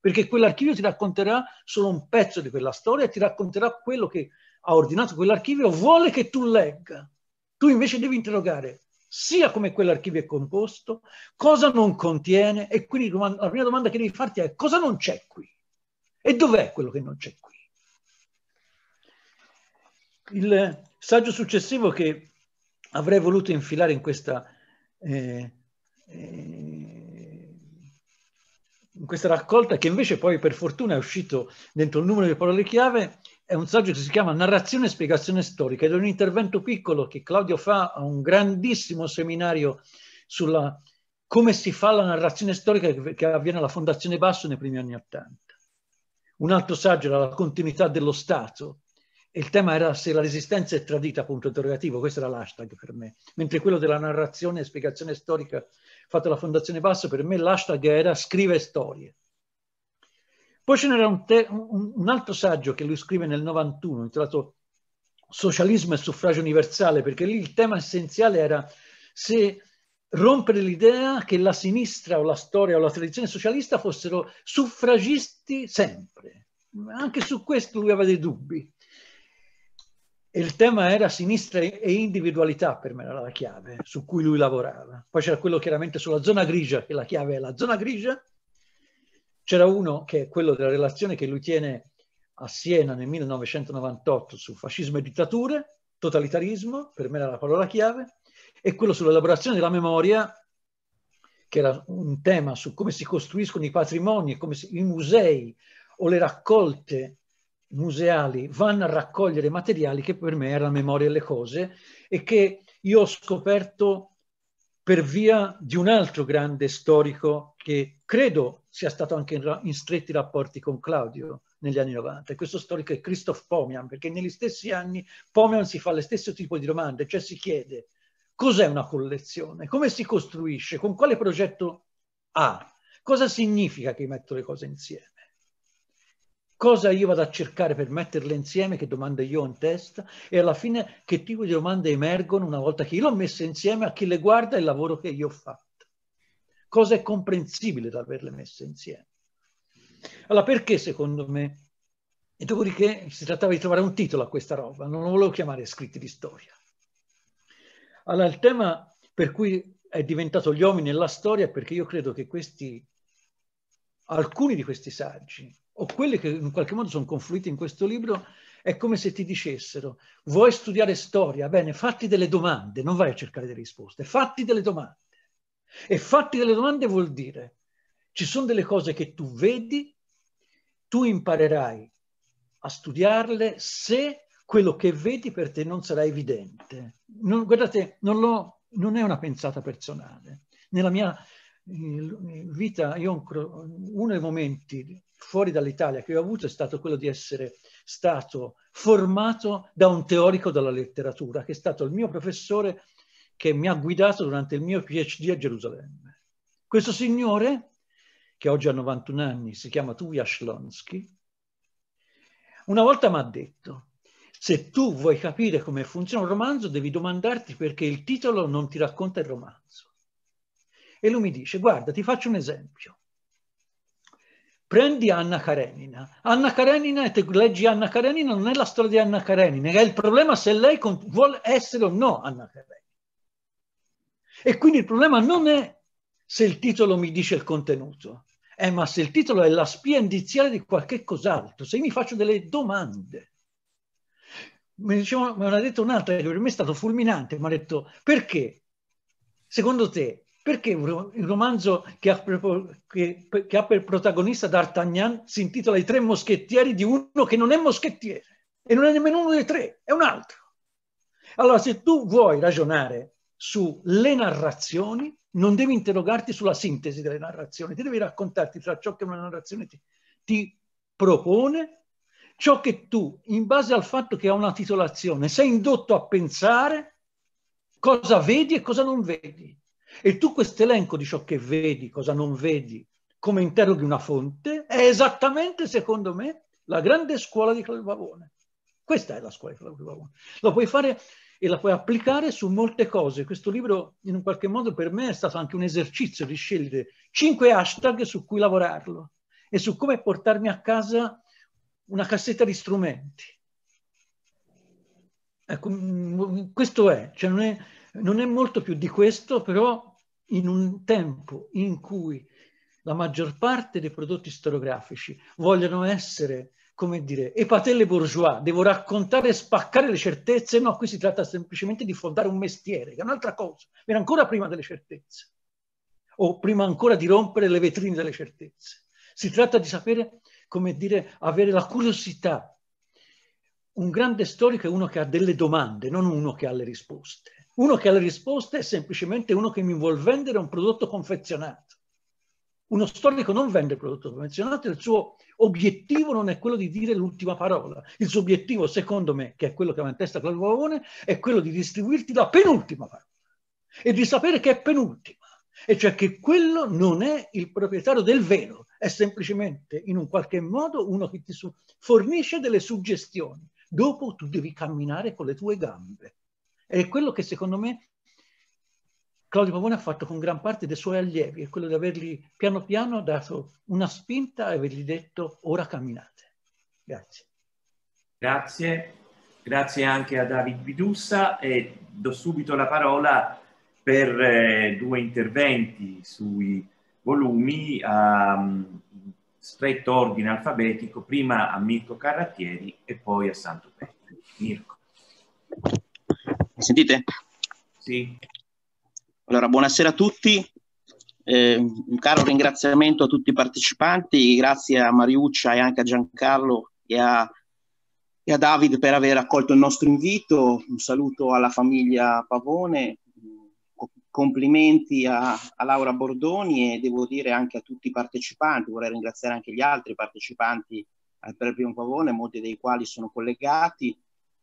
perché quell'archivio ti racconterà solo un pezzo di quella storia e ti racconterà quello che ha ordinato quell'archivio, vuole che tu legga. Tu invece devi interrogare sia come quell'archivio è composto, cosa non contiene e quindi la prima domanda che devi farti è cosa non c'è qui e dov'è quello che non c'è qui. Il saggio successivo che avrei voluto infilare in questa, eh, eh, in questa raccolta, che invece poi per fortuna è uscito dentro il numero di parole chiave, è un saggio che si chiama Narrazione e spiegazione storica ed è un intervento piccolo che Claudio fa a un grandissimo seminario sulla come si fa la narrazione storica che avviene alla Fondazione Basso nei primi anni Ottanta. Un altro saggio era la continuità dello Stato e il tema era se la resistenza è tradita, punto interrogativo, questo era l'hashtag per me, mentre quello della narrazione e spiegazione storica fatta alla Fondazione Basso per me l'hashtag era scrive storie poi ce n'era un, un, un, altro saggio che lui scrive nel 91, intitolato Socialismo e suffragio universale, perché lì il tema essenziale era se rompere l'idea che la sinistra o la storia o la tradizione socialista fossero suffragisti sempre. Anche su questo lui aveva dei dubbi. il tema era sinistra e individualità, per me era la chiave su cui lui lavorava. Poi c'era quello chiaramente sulla zona grigia, che la chiave è la zona grigia, c'era uno che è quello della relazione che lui tiene a Siena nel 1998 su fascismo e dittature, totalitarismo, per me era la parola chiave, e quello sull'elaborazione della memoria, che era un tema su come si costruiscono i patrimoni, come si, i musei o le raccolte museali vanno a raccogliere materiali che per me era la memoria delle cose e che io ho scoperto per via di un altro grande storico che credo sia stato anche in, in, stretti rapporti con Claudio negli anni 90. E questo storico è Christoph Pomian, perché negli stessi anni Pomian si fa lo stesso tipo di domande, cioè si chiede cos'è una collezione, come si costruisce, con quale progetto ha, cosa significa che metto le cose insieme. Cosa io vado a cercare per metterle insieme, che domande io ho in testa, e alla fine che tipo di domande emergono una volta che io le ho messe insieme a chi le guarda il lavoro che io ho fatto cosa è comprensibile da averle messe insieme. Allora perché secondo me? E dopodiché si trattava di trovare un titolo a questa roba, non lo volevo chiamare scritti di storia. Allora il tema per cui è diventato gli uomini e la storia è perché io credo che questi, alcuni di questi saggi, o quelli che in qualche modo sono confluiti in questo libro, è come se ti dicessero, vuoi studiare storia? Bene, fatti delle domande, non vai a cercare delle risposte, fatti delle domande. E fatti delle domande vuol dire ci sono delle cose che tu vedi, tu imparerai a studiarle se quello che vedi per te non sarà evidente. Non, guardate, non, non è una pensata personale. Nella mia vita, io, uno dei momenti fuori dall'Italia che ho avuto è stato quello di essere stato formato da un teorico della letteratura, che è stato il mio professore che mi ha guidato durante il mio PhD a Gerusalemme. Questo signore, che oggi ha 91 anni, si chiama Tujash Lonsky, una volta mi ha detto, se tu vuoi capire come funziona un romanzo, devi domandarti perché il titolo non ti racconta il romanzo. E lui mi dice, guarda, ti faccio un esempio. Prendi Anna Karenina. Anna Karenina, e te leggi Anna Karenina, non è la storia di Anna Karenina, è il problema se lei vuole essere o no Anna Karenina. E quindi il problema non è se il titolo mi dice il contenuto, eh, ma se il titolo è la spia indiziale di qualche cos'altro, se io mi faccio delle domande. Mi, dicevano, me l'ha detto un'altra che per me è stato fulminante, mi ha detto perché? Secondo te, perché il romanzo che ha, per, che, che ha per protagonista D'Artagnan si intitola I tre moschettieri di uno che non è moschettiere e non è nemmeno uno dei tre, è un altro. Allora, se tu vuoi ragionare sulle narrazioni, non devi interrogarti sulla sintesi delle narrazioni, ti devi raccontarti tra ciò che una narrazione ti, ti propone, ciò che tu, in base al fatto che ha una titolazione, sei indotto a pensare cosa vedi e cosa non vedi. E tu questo elenco di ciò che vedi, cosa non vedi, come interroghi una fonte, è esattamente, secondo me, la grande scuola di Claudio Pavone. Questa è la scuola di Claudio Pavone. Lo puoi fare e la puoi applicare su molte cose. Questo libro in un qualche modo per me è stato anche un esercizio di scegliere cinque hashtag su cui lavorarlo e su come portarmi a casa una cassetta di strumenti. Ecco, mm, mm, questo è, cioè non è, non è molto più di questo, però in un tempo in cui la maggior parte dei prodotti storiografici vogliono essere come dire, epatelle bourgeois, devo raccontare e spaccare le certezze, no, qui si tratta semplicemente di fondare un mestiere, che è un'altra cosa, era ancora prima delle certezze, o prima ancora di rompere le vetrine delle certezze. Si tratta di sapere, come dire, avere la curiosità. Un grande storico è uno che ha delle domande, non uno che ha le risposte. Uno che ha le risposte è semplicemente uno che mi vuol vendere un prodotto confezionato. Uno storico non vende il prodotto convenzionato, il suo obiettivo non è quello di dire l'ultima parola. Il suo obiettivo, secondo me, che è quello che aveva in testa Claudio Pavone, è quello di distribuirti la penultima parola e di sapere che è penultima, e cioè che quello non è il proprietario del vero, è semplicemente in un qualche modo uno che ti fornisce delle suggestioni. Dopo tu devi camminare con le tue gambe. è quello che secondo me Claudio Pavone ha fatto con gran parte dei suoi allievi, è quello di avergli piano piano dato una spinta e avergli detto ora camminate. Grazie. Grazie, grazie anche a David Bidussa e do subito la parola per eh, due interventi sui volumi a ehm, stretto ordine alfabetico, prima a Mirko Carrattieri e poi a Santo Petro. Mirko. Mi sentite? Sì. Allora, buonasera a tutti, eh, un caro ringraziamento a tutti i partecipanti, grazie a Mariuccia e anche a Giancarlo e a, e a David per aver accolto il nostro invito, un saluto alla famiglia Pavone, complimenti a, a, Laura Bordoni e devo dire anche a tutti i partecipanti, vorrei ringraziare anche gli altri partecipanti al Premio Pavone, molti dei quali sono collegati,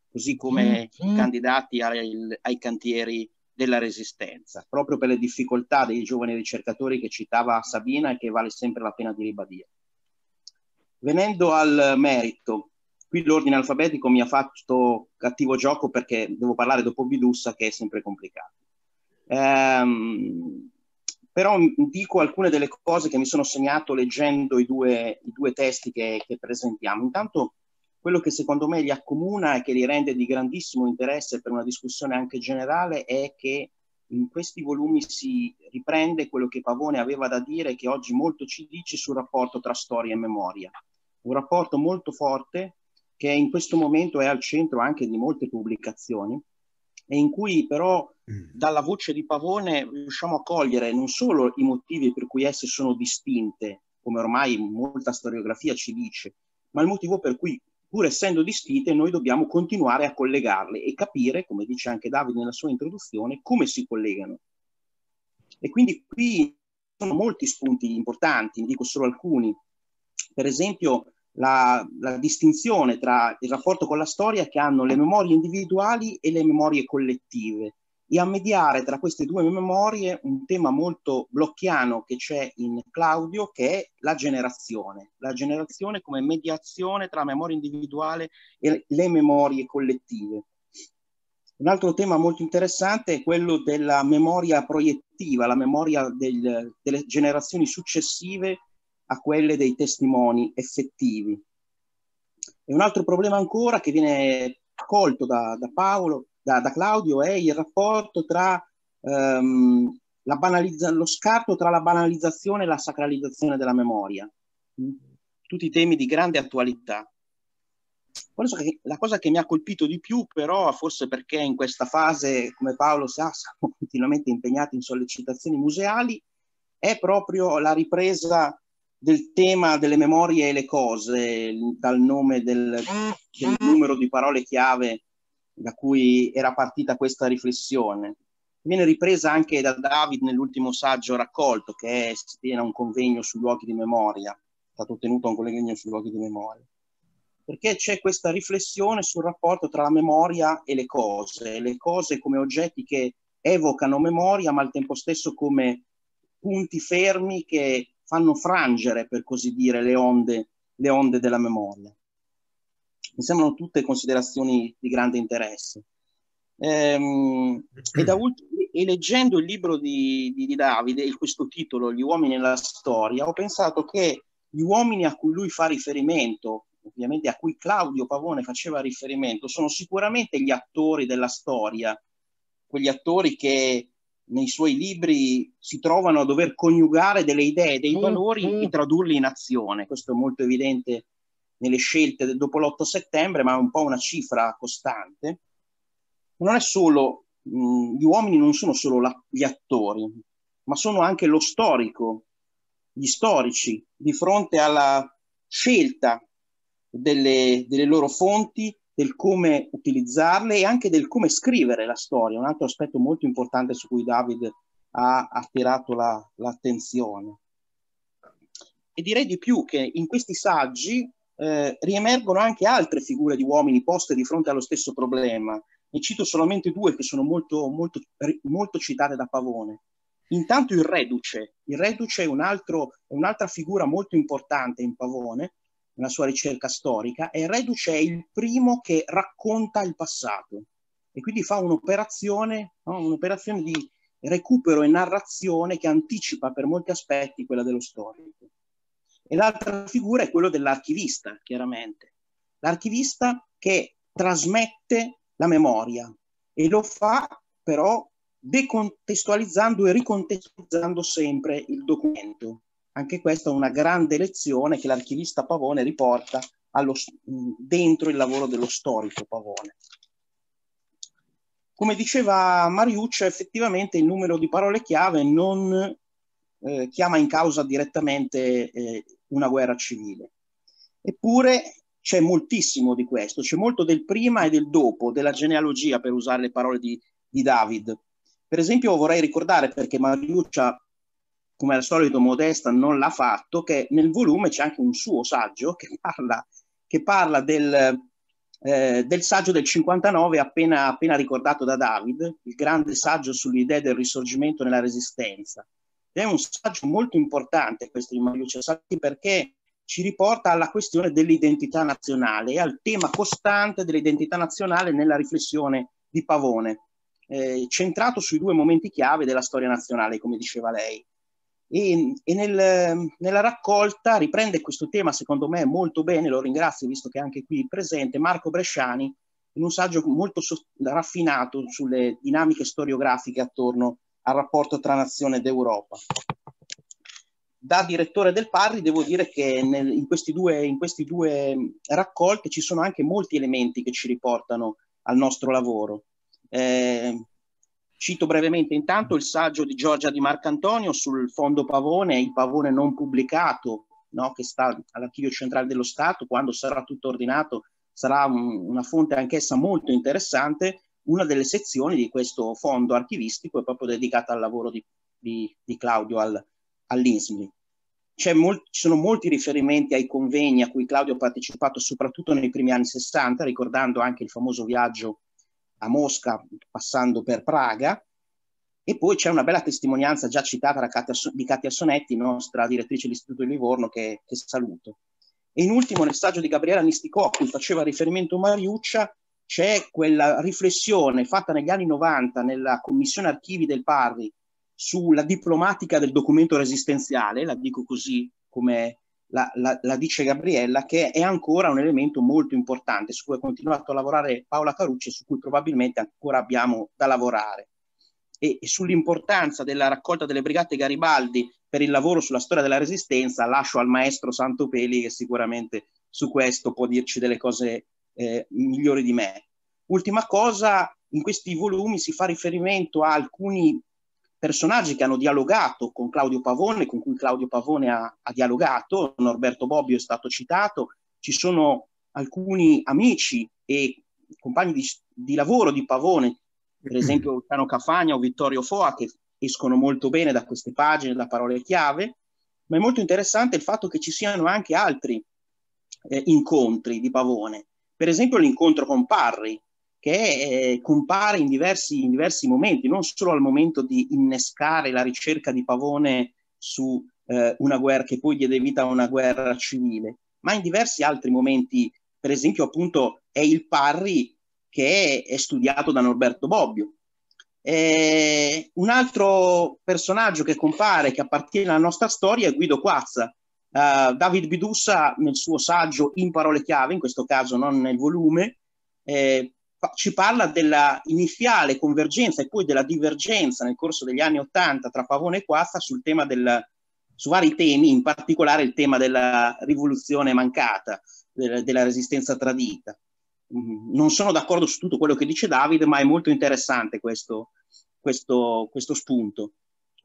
così come mm-hmm. candidati ai, ai cantieri della resistenza, proprio per le difficoltà dei giovani ricercatori che citava Sabina e che vale sempre la pena di ribadire. Venendo al merito, qui l'ordine alfabetico mi ha fatto cattivo gioco perché devo parlare dopo Bidussa che è sempre complicato. Ehm, però dico alcune delle cose che mi sono segnato leggendo i due, i due testi che, che presentiamo. Intanto quello che secondo me li accomuna e che li rende di grandissimo interesse per una discussione anche generale è che in questi volumi si riprende quello che Pavone aveva da dire che oggi molto ci dice sul rapporto tra storia e memoria. Un rapporto molto forte che in questo momento è al centro anche di molte pubblicazioni e in cui però mm. dalla voce di Pavone riusciamo a cogliere non solo i motivi per cui esse sono distinte, come ormai molta storiografia ci dice, ma il motivo per cui pur essendo distinte, noi dobbiamo continuare a collegarle e capire, come dice anche Davide nella sua introduzione, come si collegano. E quindi qui sono molti spunti importanti, ne dico solo alcuni. Per esempio la, la distinzione tra il rapporto con la storia che hanno le memorie individuali e le memorie collettive e a mediare tra queste due memorie un tema molto blocchiano che c'è in Claudio che è la generazione, la generazione come mediazione tra memoria individuale e le memorie collettive. Un altro tema molto interessante è quello della memoria proiettiva, la memoria del, delle generazioni successive a quelle dei testimoni effettivi. E un altro problema ancora che viene colto da, da Paolo da, da Claudio è il rapporto tra ehm, banalizza- lo scarto tra la banalizzazione e la sacralizzazione della memoria. Mm? Tutti temi di grande attualità. La cosa che mi ha colpito di più, però, forse perché in questa fase, come Paolo sa, siamo continuamente impegnati in sollecitazioni museali, è proprio la ripresa del tema delle memorie e le cose, dal nome del, del numero di parole chiave da cui era partita questa riflessione. Viene ripresa anche da David nell'ultimo saggio raccolto, che è, si tiene a un convegno su luoghi di memoria, è stato tenuto a un convegno su luoghi di memoria, perché c'è questa riflessione sul rapporto tra la memoria e le cose, le cose come oggetti che evocano memoria, ma al tempo stesso come punti fermi che fanno frangere, per così dire, le onde, le onde della memoria mi sembrano tutte considerazioni di grande interesse. Ehm, e, da ultimo, e leggendo il libro di, di, di Davide questo titolo, Gli uomini nella storia, ho pensato che gli uomini a cui lui fa riferimento, ovviamente a cui Claudio Pavone faceva riferimento, sono sicuramente gli attori della storia, quegli attori che nei suoi libri si trovano a dover coniugare delle idee, dei mm, valori mm. e tradurli in azione. Questo è molto evidente nelle scelte dopo l'8 settembre, ma è un po' una cifra costante. Non è solo, mh, gli uomini non sono solo la, gli attori, ma sono anche lo storico, gli storici, di fronte alla scelta delle, delle loro fonti, del come utilizzarle e anche del come scrivere la storia, un altro aspetto molto importante su cui David ha attirato la, l'attenzione. E direi di più che in questi saggi eh, riemergono anche altre figure di uomini poste di fronte allo stesso problema. Ne cito solamente due che sono molto, molto, molto citate da Pavone. Intanto il reduce. Il reduce è, un altro, un'altra figura molto importante in Pavone, nella sua ricerca storica, e il reduce è il primo che racconta il passato e quindi fa un'operazione, no? un'operazione di recupero e narrazione che anticipa per molti aspetti quella dello storico. E l'altra figura è quella dell'archivista, chiaramente. L'archivista che trasmette la memoria e lo fa però decontestualizzando e ricontestualizzando sempre il documento. Anche questa è una grande lezione che l'archivista Pavone riporta allo, dentro il lavoro dello storico Pavone. Come diceva Mariuccia, effettivamente il numero di parole chiave non eh, chiama in causa direttamente eh, una guerra civile. Eppure c'è moltissimo di questo, c'è molto del prima e del dopo, della genealogia, per usare le parole di, di David. Per esempio vorrei ricordare, perché Mariuccia, come al solito modesta, non l'ha fatto, che nel volume c'è anche un suo saggio che parla, che parla del, eh, del saggio del 59 appena, appena ricordato da David, il grande saggio sull'idea del risorgimento nella resistenza. Ed è un saggio molto importante questo di Mario Salvi perché ci riporta alla questione dell'identità nazionale e al tema costante dell'identità nazionale nella riflessione di Pavone, eh, centrato sui due momenti chiave della storia nazionale, come diceva lei. E, e nel, nella raccolta riprende questo tema, secondo me, molto bene, lo ringrazio visto che è anche qui presente, Marco Bresciani, in un saggio molto so- raffinato sulle dinamiche storiografiche attorno al rapporto tra nazione ed Europa. Da direttore del Parri devo dire che nel, in, questi due, in questi due raccolte ci sono anche molti elementi che ci riportano al nostro lavoro. Eh, cito brevemente intanto il saggio di Giorgia Di Marcantonio sul fondo Pavone, il Pavone non pubblicato, no, che sta all'Archivio Centrale dello Stato, quando sarà tutto ordinato sarà un, una fonte anch'essa molto interessante una delle sezioni di questo fondo archivistico è proprio dedicata al lavoro di, di, di Claudio al, all'ISMI. Mol, ci sono molti riferimenti ai convegni a cui Claudio ha partecipato soprattutto nei primi anni 60, ricordando anche il famoso viaggio a Mosca passando per Praga, e poi c'è una bella testimonianza già citata Katia, di Katia Sonetti, nostra direttrice dell'Istituto di Livorno, che, che saluto. E in ultimo nel saggio di Gabriella Nisticò, a cui faceva riferimento Mariuccia, c'è quella riflessione fatta negli anni 90 nella commissione archivi del Parri sulla diplomatica del documento resistenziale, la dico così come la, la, la, dice Gabriella, che è ancora un elemento molto importante su cui ha continuato a lavorare Paola Carucci e su cui probabilmente ancora abbiamo da lavorare. E, e sull'importanza della raccolta delle brigate Garibaldi per il lavoro sulla storia della resistenza lascio al maestro Santo Peli che sicuramente su questo può dirci delle cose eh, migliori di me. Ultima cosa, in questi volumi si fa riferimento a alcuni personaggi che hanno dialogato con Claudio Pavone, con cui Claudio Pavone ha, ha dialogato, Norberto Bobbio è stato citato, ci sono alcuni amici e compagni di, di lavoro di Pavone, per esempio Luciano Cafagna o Vittorio Foa, che escono molto bene da queste pagine, da parole chiave, ma è molto interessante il fatto che ci siano anche altri eh, incontri di Pavone. Per esempio l'incontro con Parry, che eh, compare in diversi, in diversi, momenti, non solo al momento di innescare la ricerca di Pavone su eh, una guerra che poi diede vita a una guerra civile, ma in diversi altri momenti, per esempio appunto è il Parri che è, è studiato da Norberto Bobbio. E eh, un altro personaggio che compare, che appartiene alla nostra storia, è Guido Quazza, Uh, David Bidussa nel suo saggio in parole chiave, in questo caso non nel volume, eh, ci parla della iniziale convergenza e poi della divergenza nel corso degli anni Ottanta tra Pavone e Quazza sul tema del, su vari temi, in particolare il tema della rivoluzione mancata, del, della resistenza tradita. Mm-hmm. Non sono d'accordo su tutto quello che dice David, ma è molto interessante questo, questo, questo spunto.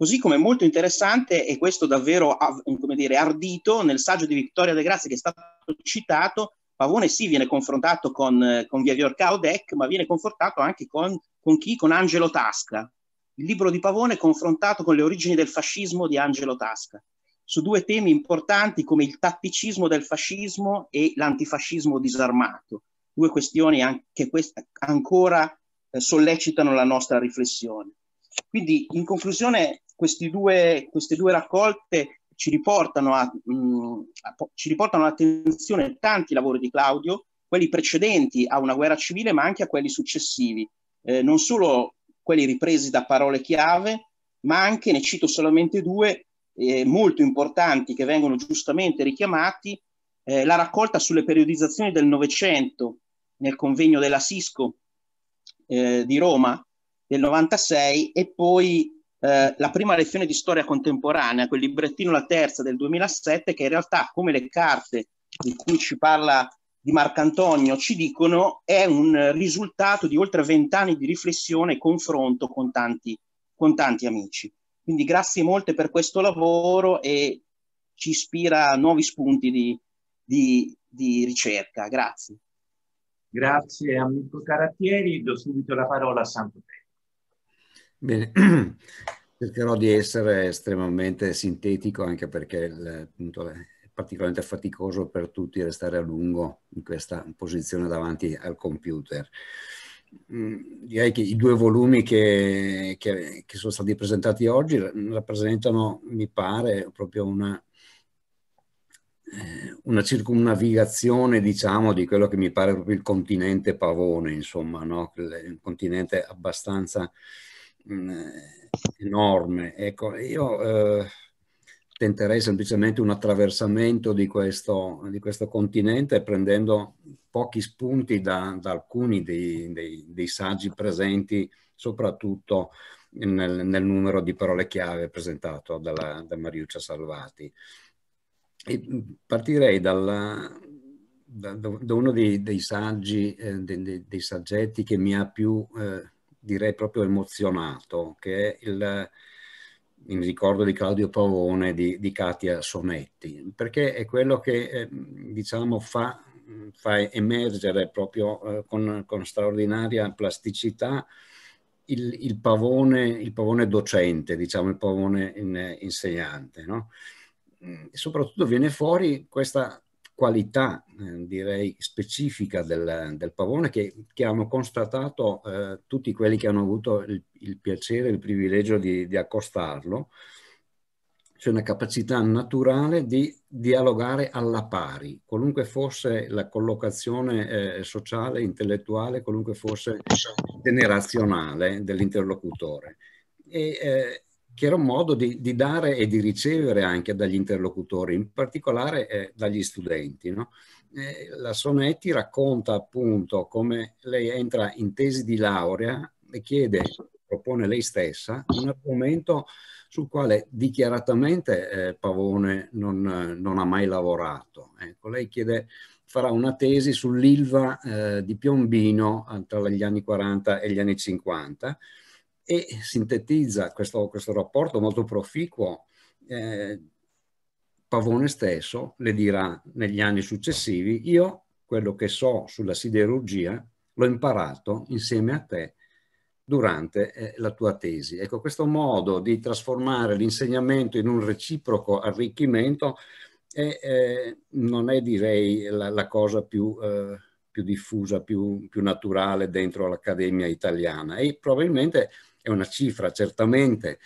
Così come molto interessante, e questo davvero come dire, ardito, nel saggio di Vittoria De Grazia che è stato citato, Pavone sì viene confrontato con, con Viavior Caudec, ma viene confrontato anche con, con chi? Con Angelo Tasca. Il libro di Pavone è confrontato con le origini del fascismo di Angelo Tasca, su due temi importanti come il tatticismo del fascismo e l'antifascismo disarmato, due questioni che ancora eh, sollecitano la nostra riflessione. Quindi in conclusione questi due, queste due raccolte ci riportano, a, mh, mm, a, ci riportano all'attenzione tanti lavori di Claudio, quelli precedenti a una guerra civile, ma anche a quelli successivi, eh, non solo quelli ripresi da parole chiave, ma anche, ne cito solamente due, eh, molto importanti che vengono giustamente richiamati, eh, la raccolta sulle periodizzazioni del Novecento nel convegno della Cisco eh, di Roma del 96 e poi eh, la prima lezione di storia contemporanea, quel librettino la terza del 2007, che in realtà, come le carte di cui ci parla di Marcantonio ci dicono, è un risultato di oltre vent'anni di riflessione e confronto con tanti, con tanti amici. Quindi grazie molte per questo lavoro e ci ispira a nuovi spunti di, di, di ricerca. Grazie. Grazie amico Carattieri, do subito la parola a Santo Pedro. Bene, cercherò di essere estremamente sintetico anche perché appunto, è particolarmente faticoso per tutti restare a lungo in questa posizione davanti al computer. Mm, direi che i due volumi che, che, che sono stati presentati oggi rappresentano, mi pare, proprio una, eh, una circumnavigazione, diciamo, di quello che mi pare proprio il continente pavone, insomma, no? il continente abbastanza Mm, enorme. Ecco, io eh, tenterei semplicemente un attraversamento di questo, di questo continente prendendo pochi spunti da, da alcuni dei, dei, dei, saggi presenti, soprattutto nel, nel, numero di parole chiave presentato dalla, da Mariuccia Salvati. E mm, partirei dalla, da, da, uno dei, dei saggi, eh, dei, saggetti che mi ha più eh, direi proprio emozionato, che è il, in ricordo di Claudio Pavone di, di Katia Sonetti, perché è quello che eh, diciamo fa, fa, emergere proprio eh, con, con, straordinaria plasticità il, il, pavone, il, pavone, docente, diciamo il pavone in, insegnante. No? E soprattutto viene fuori questa qualità, eh, direi, specifica del, del pavone che, che, hanno constatato eh, tutti quelli che hanno avuto il, il piacere e il privilegio di, di accostarlo, c'è una capacità naturale di dialogare alla pari, qualunque fosse la collocazione eh, sociale, intellettuale, qualunque fosse generazionale dell'interlocutore. E, eh, che era un modo di, di, dare e di ricevere anche dagli interlocutori, in particolare eh, dagli studenti. No? Eh, la Sonetti racconta appunto come lei entra in tesi di laurea e chiede, propone lei stessa, un argomento sul quale dichiaratamente eh, Pavone non, non, ha mai lavorato. Ecco, lei chiede, farà una tesi sull'Ilva eh, di Piombino eh, tra gli anni 40 e gli anni 50 e sintetizza questo, questo rapporto molto proficuo. Eh, Pavone stesso le dirà negli anni successivi, io quello che so sulla siderurgia l'ho imparato insieme a te durante eh, la tua tesi. Ecco, questo modo di trasformare l'insegnamento in un reciproco arricchimento è, eh, non è, direi, la, la cosa più, eh, più diffusa, più, più naturale dentro l'accademia italiana e probabilmente è una cifra certamente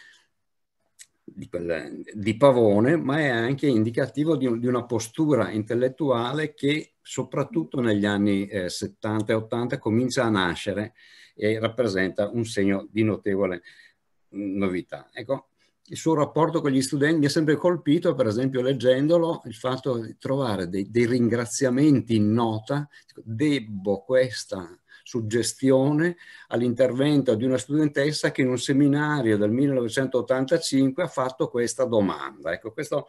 di, quel, di pavone, ma è anche indicativo di, di, una postura intellettuale che soprattutto negli anni eh, 70 e 80 comincia a nascere e rappresenta un segno di notevole mm, novità. Ecco, il suo rapporto con gli studenti mi ha sempre colpito, per esempio leggendolo, il fatto di trovare dei, dei ringraziamenti in nota, debbo questa suggestione all'intervento di una studentessa che in un seminario del 1985 ha fatto questa domanda. Ecco, questo,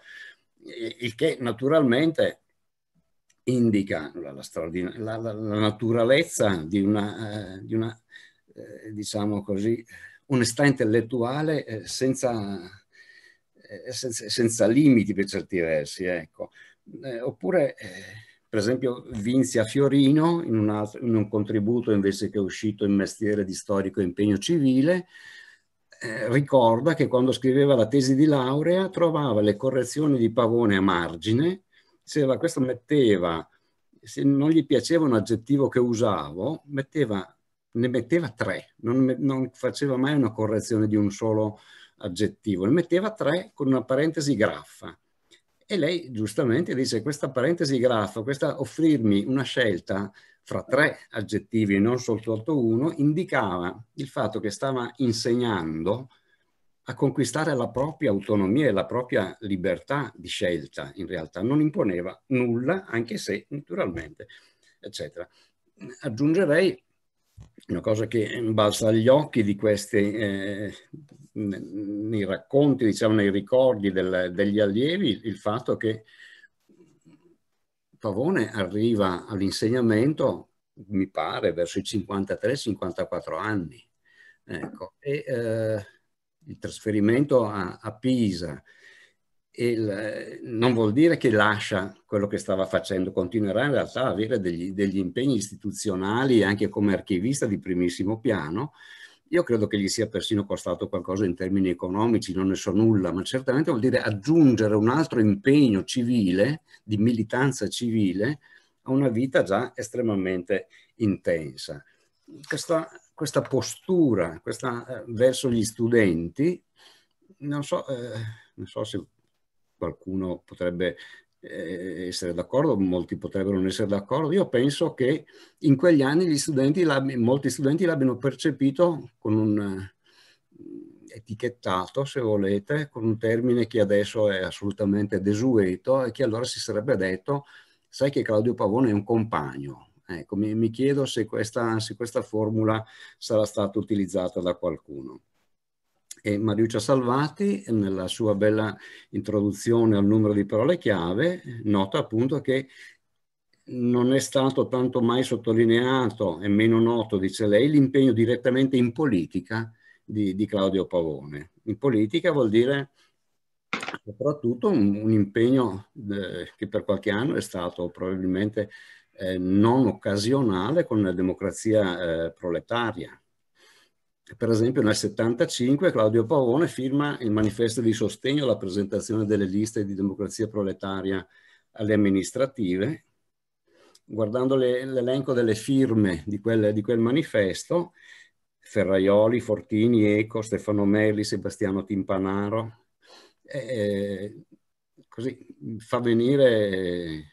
eh, il che naturalmente indica la, la, la, la naturalezza di una, eh, di una eh, diciamo così, onestà intellettuale eh, senza, eh, senza, senza, limiti per certi versi. Ecco. Eh, oppure per esempio Vinzia Fiorino, in un, altro, in un contributo invece che è uscito in mestiere di storico e impegno civile, eh, ricorda che quando scriveva la tesi di laurea trovava le correzioni di Pavone a margine, diceva questo metteva, se non gli piaceva un aggettivo che usavo, metteva, ne metteva tre, non, non faceva mai una correzione di un solo aggettivo, ne metteva tre con una parentesi graffa. E lei giustamente dice questa parentesi graffa, questa offrirmi una scelta fra tre aggettivi e non soltanto uno, indicava il fatto che stava insegnando a conquistare la propria autonomia e la propria libertà di scelta, in realtà non imponeva nulla, anche se naturalmente, eccetera. Aggiungerei una cosa che balza agli occhi di questi, eh, nei racconti, diciamo, nei ricordi del, degli allievi, il fatto che Pavone arriva all'insegnamento, mi pare, verso i 53-54 anni. Ecco, e eh, il trasferimento a, a Pisa, il, non vuol dire che lascia quello che stava facendo, continuerà in realtà ad avere degli, degli, impegni istituzionali anche come archivista di primissimo piano. Io credo che gli sia persino costato qualcosa in termini economici, non ne so nulla, ma certamente vuol dire aggiungere un altro impegno civile, di militanza civile, a una vita già estremamente intensa. Questa, questa postura questa, eh, verso gli studenti, non so, eh, non so se qualcuno potrebbe eh, essere d'accordo, molti potrebbero non essere d'accordo, io penso che in quegli anni studenti molti studenti l'abbiano percepito con un eh, etichettato, se volete, con un termine che adesso è assolutamente desueto e che allora si sarebbe detto, sai che Claudio Pavone è un compagno. Ecco, mi, mi chiedo se questa, se questa formula sarà stata utilizzata da qualcuno e Mariuccia Salvati nella sua bella introduzione al numero di parole chiave nota appunto che non è stato tanto mai sottolineato e meno noto, dice lei, l'impegno direttamente in politica di, di, Claudio Pavone. In politica vuol dire soprattutto un, un impegno de, eh, che per qualche anno è stato probabilmente eh, non occasionale con la democrazia eh, proletaria per esempio nel 1975 Claudio Pavone firma il manifesto di sostegno alla presentazione delle liste di democrazia proletaria alle amministrative. Guardando l'elenco delle firme di quel, di quel manifesto, Ferraioli, Fortini, Eco, Stefano Melli, Sebastiano Timpanaro, eh, eh, così fa venire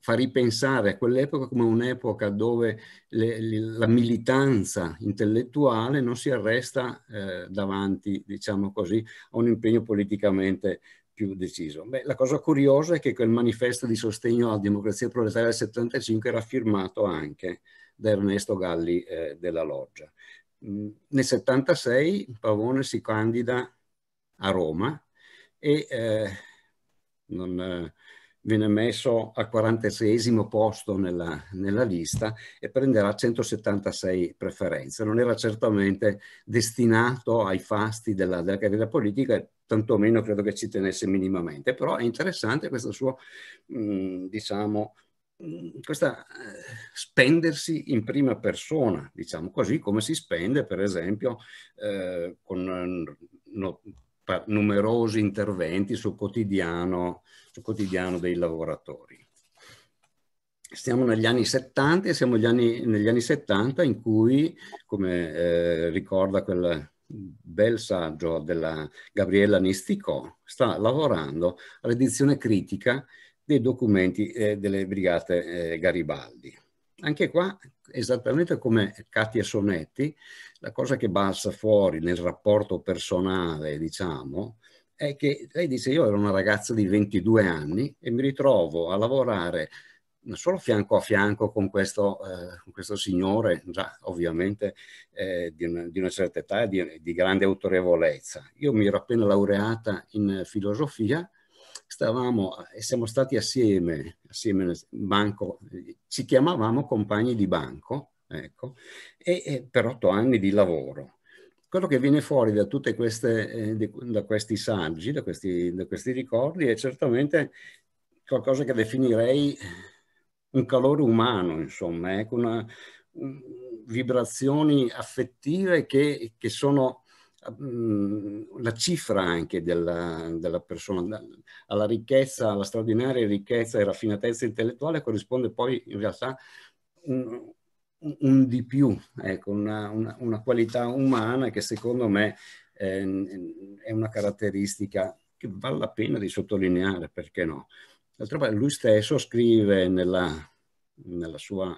fa ripensare a quell'epoca come un'epoca dove le, le, la militanza intellettuale non si arresta eh, davanti, diciamo così, a un impegno politicamente più deciso. Beh, la cosa curiosa è che quel manifesto di sostegno alla democrazia proletaria del 75 era firmato anche da Ernesto Galli eh, della Loggia. Mm, nel 76 Pavone si candida a Roma e eh, non, eh, viene messo al 46 posto nella, nella, lista e prenderà 176 preferenze. Non era certamente destinato ai fasti della, della carriera politica, tantomeno credo che ci tenesse minimamente, però è interessante questo suo, mm, diciamo, mm, questa eh, spendersi in prima persona, diciamo così, come si spende per esempio eh, con eh, no, numerosi interventi sul quotidiano, sul quotidiano dei lavoratori. Stiamo negli anni 70 e siamo negli anni, negli anni 70 in cui, come eh, ricorda quel bel saggio della Gabriella Nisticò, sta lavorando all'edizione critica dei documenti eh, delle brigate eh, Garibaldi. Anche qua, esattamente come Catti Sonetti, la cosa che balza fuori nel rapporto personale, diciamo, è che lei dice io ero una ragazza di 22 anni e mi ritrovo a lavorare non solo fianco a fianco con questo, eh, con questo signore, già ovviamente eh, di, una, di, una, certa età e di, di, grande autorevolezza. Io mi ero appena laureata in filosofia, stavamo e siamo stati assieme, assieme nel banco, ci chiamavamo compagni di banco ecco, e, e per otto anni di lavoro quello che viene fuori da tutti eh, questi saggi, da questi, da questi, ricordi, è certamente qualcosa che definirei un calore umano, insomma, ecco, una, un, vibrazioni affettive che, che sono mm, la cifra anche della, della persona, alla ricchezza, alla straordinaria ricchezza e raffinatezza intellettuale corrisponde poi in realtà un, un di più, ecco, una, una, una, qualità umana che secondo me è, ehm, è una caratteristica che vale la pena di sottolineare, perché no? D'altra parte lui stesso scrive nella, nella sua,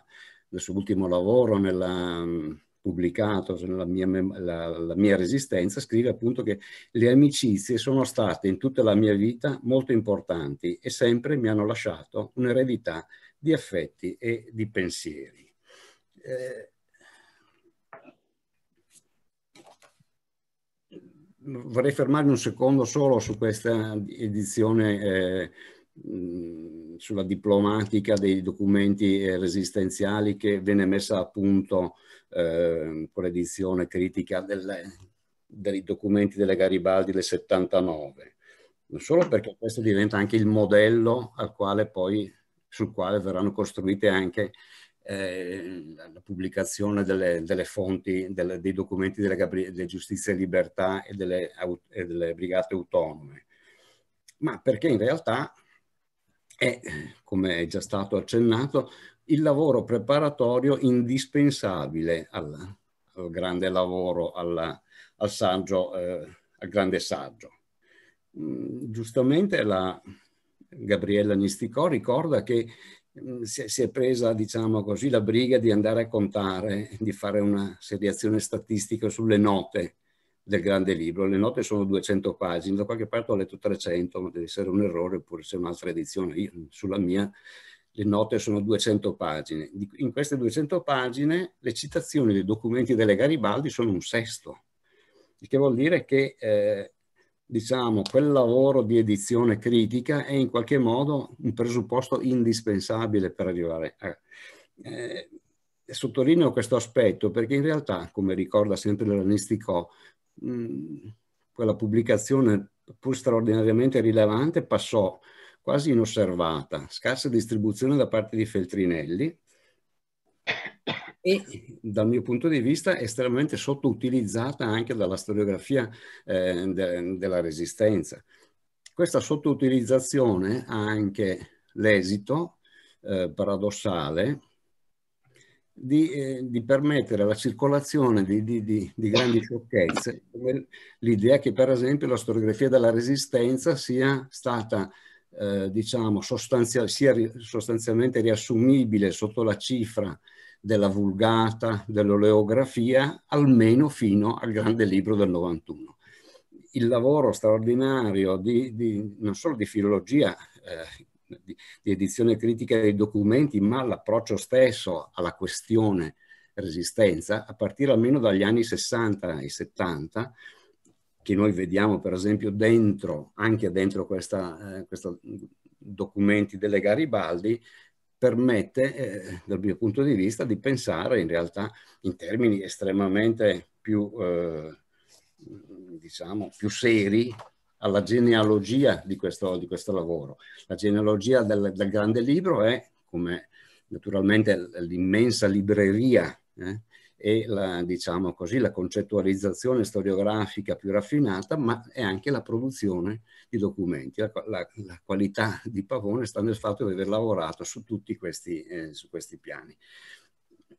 nel suo ultimo lavoro, nella, mm, pubblicato cioè nella mia, la, la mia resistenza, scrive appunto che le amicizie sono state in tutta la mia vita molto importanti e sempre mi hanno lasciato un'eredità di affetti e di pensieri. Eh, vorrei fermarmi un secondo solo su questa edizione eh, sulla diplomatica dei documenti eh, resistenziali che viene messa a punto eh, con l'edizione critica delle, dei documenti delle Garibaldi del 79 non solo perché questo diventa anche il modello quale poi, sul quale verranno costruite anche eh, la pubblicazione delle, delle fonti, delle, dei documenti delle, delle giustizia e libertà e delle, e delle brigate autonome, ma perché in realtà è, come è già stato accennato, il lavoro preparatorio indispensabile alla, al grande lavoro, alla, al, saggio, eh, al grande saggio. Mm, giustamente la Gabriella Nisticò ricorda che Mm, si è, presa, diciamo così, la briga di andare a contare, di fare una seriazione statistica sulle note del grande libro. Le note sono 200 pagine, da qualche parte ho letto 300, ma deve essere un errore oppure c'è un'altra edizione. Io, sulla mia le note sono 200 pagine. In queste 200 pagine le citazioni dei documenti delle Garibaldi sono un sesto, il che vuol dire che eh, diciamo, quel lavoro di edizione critica è in qualche modo un presupposto indispensabile per arrivare a... Eh, sottolineo questo aspetto perché in realtà, come ricorda sempre l'Ernistico, quella pubblicazione pur straordinariamente rilevante passò quasi inosservata, scarsa distribuzione da parte di Feltrinelli, e dal mio punto di vista è estremamente sottoutilizzata anche dalla storiografia eh, de, della resistenza. Questa sottoutilizzazione ha anche l'esito eh, paradossale di, eh, di, permettere la circolazione di, di, di grandi sciocchezze, come l'idea che per esempio la storiografia della resistenza sia stata eh, diciamo sostanzia, sia sostanzialmente riassumibile sotto la cifra della vulgata, dell'oleografia, almeno fino al grande libro del 91. Il lavoro straordinario di, di, non solo di filologia, eh, di, di, edizione critica dei documenti, ma l'approccio stesso alla questione resistenza, a partire almeno dagli anni 60 e 70, che noi vediamo per esempio dentro, anche dentro questi eh, documenti delle Garibaldi, permette, eh, dal mio punto di vista, di pensare in realtà in termini estremamente più, eh, diciamo, più seri alla genealogia di questo, di questo lavoro. La genealogia del, del grande libro è, come naturalmente l'immensa libreria eh, e la, diciamo così, la concettualizzazione storiografica più raffinata, ma è anche la produzione di documenti. La, la, la qualità di Pavone sta nel fatto di aver lavorato su tutti questi, eh, su questi piani.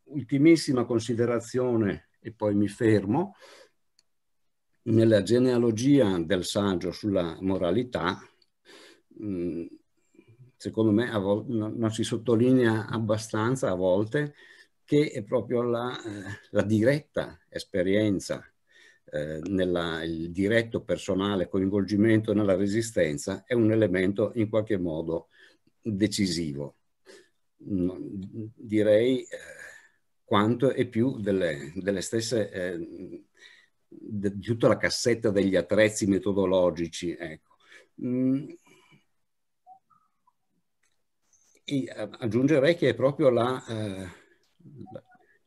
Ultimissima considerazione, e poi mi fermo, nella genealogia del saggio sulla moralità, mh, mm, secondo me non si sottolinea abbastanza a volte che è proprio la, eh, la diretta esperienza, eh, nella, il diretto personale coinvolgimento nella resistenza è un elemento in qualche modo decisivo. Mm, direi eh, quanto e più delle, delle stesse, eh, di tutta la cassetta degli attrezzi metodologici. Ecco. Mm. aggiungerei che è proprio la eh,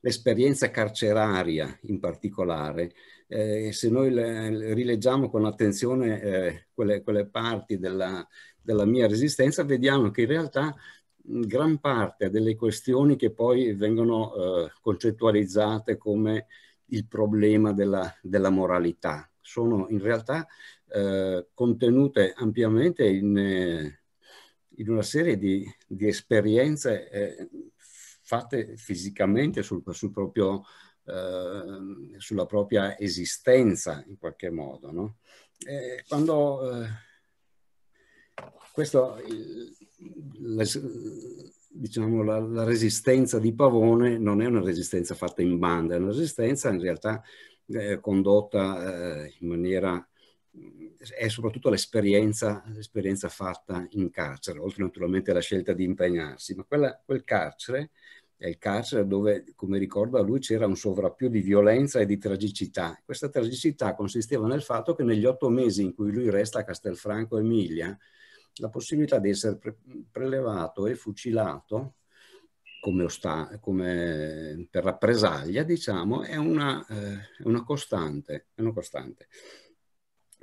l'esperienza carceraria in particolare, eh, se noi le, rileggiamo con attenzione eh, quelle, quelle, parti della, della, mia resistenza, vediamo che in realtà gran parte delle questioni che poi vengono eh, concettualizzate come il problema della, della moralità sono in realtà eh, contenute ampiamente in, eh, in, una serie di, di esperienze eh, fatte fisicamente sul, sul proprio, eh, sulla propria esistenza in qualche modo. No? quando eh, questo, la, diciamo, la, la, resistenza di Pavone non è una resistenza fatta in banda, è una resistenza in realtà eh, condotta eh, in maniera è soprattutto l'esperienza, l'esperienza fatta in carcere, oltre naturalmente alla scelta di impegnarsi, ma quella, quel carcere è il carcere dove, come ricorda lui, c'era un sovrappiù di violenza e di tragicità. Questa tragicità consisteva nel fatto che negli otto mesi in cui lui resta a Castelfranco Emilia, la possibilità di essere pre- prelevato e fucilato come, osta- come per rappresaglia, diciamo, è una, eh, una costante. È una costante.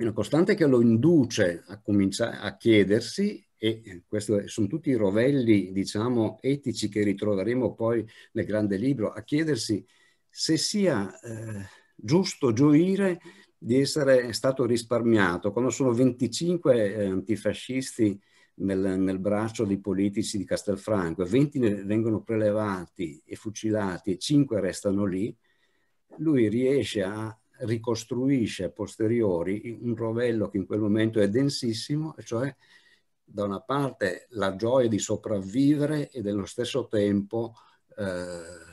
È una costante che lo induce a, cominciare, a chiedersi, e eh, questi sono tutti i rovelli, diciamo, etici che ritroveremo poi nel grande libro, a chiedersi se sia eh, giusto gioire di essere stato risparmiato quando sono 25 eh, antifascisti nel, nel, braccio dei politici di Castelfranco, 20 vengono prelevati e fucilati, 5 restano lì, lui riesce a ricostruisce a posteriori un rovello che in quel momento è densissimo, cioè da una parte la gioia di sopravvivere e nello stesso tempo eh,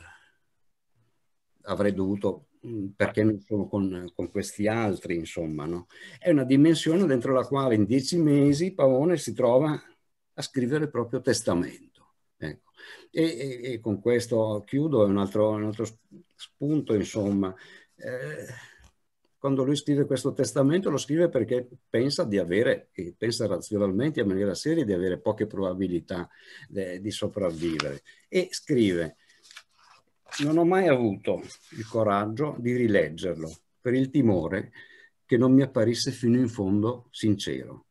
avrei dovuto mm, perché non sono con, con, questi altri, insomma. No? È una dimensione dentro la quale in dieci mesi Pavone si trova a scrivere il proprio testamento. Ecco. E, e, e, con questo chiudo, è un altro, un altro spunto, insomma. Eh, quando lui scrive questo testamento lo scrive perché pensa di avere, pensa razionalmente in maniera seria di avere poche probabilità de, di sopravvivere e scrive non ho mai avuto il coraggio di rileggerlo per il timore che non mi apparisse fino in fondo sincero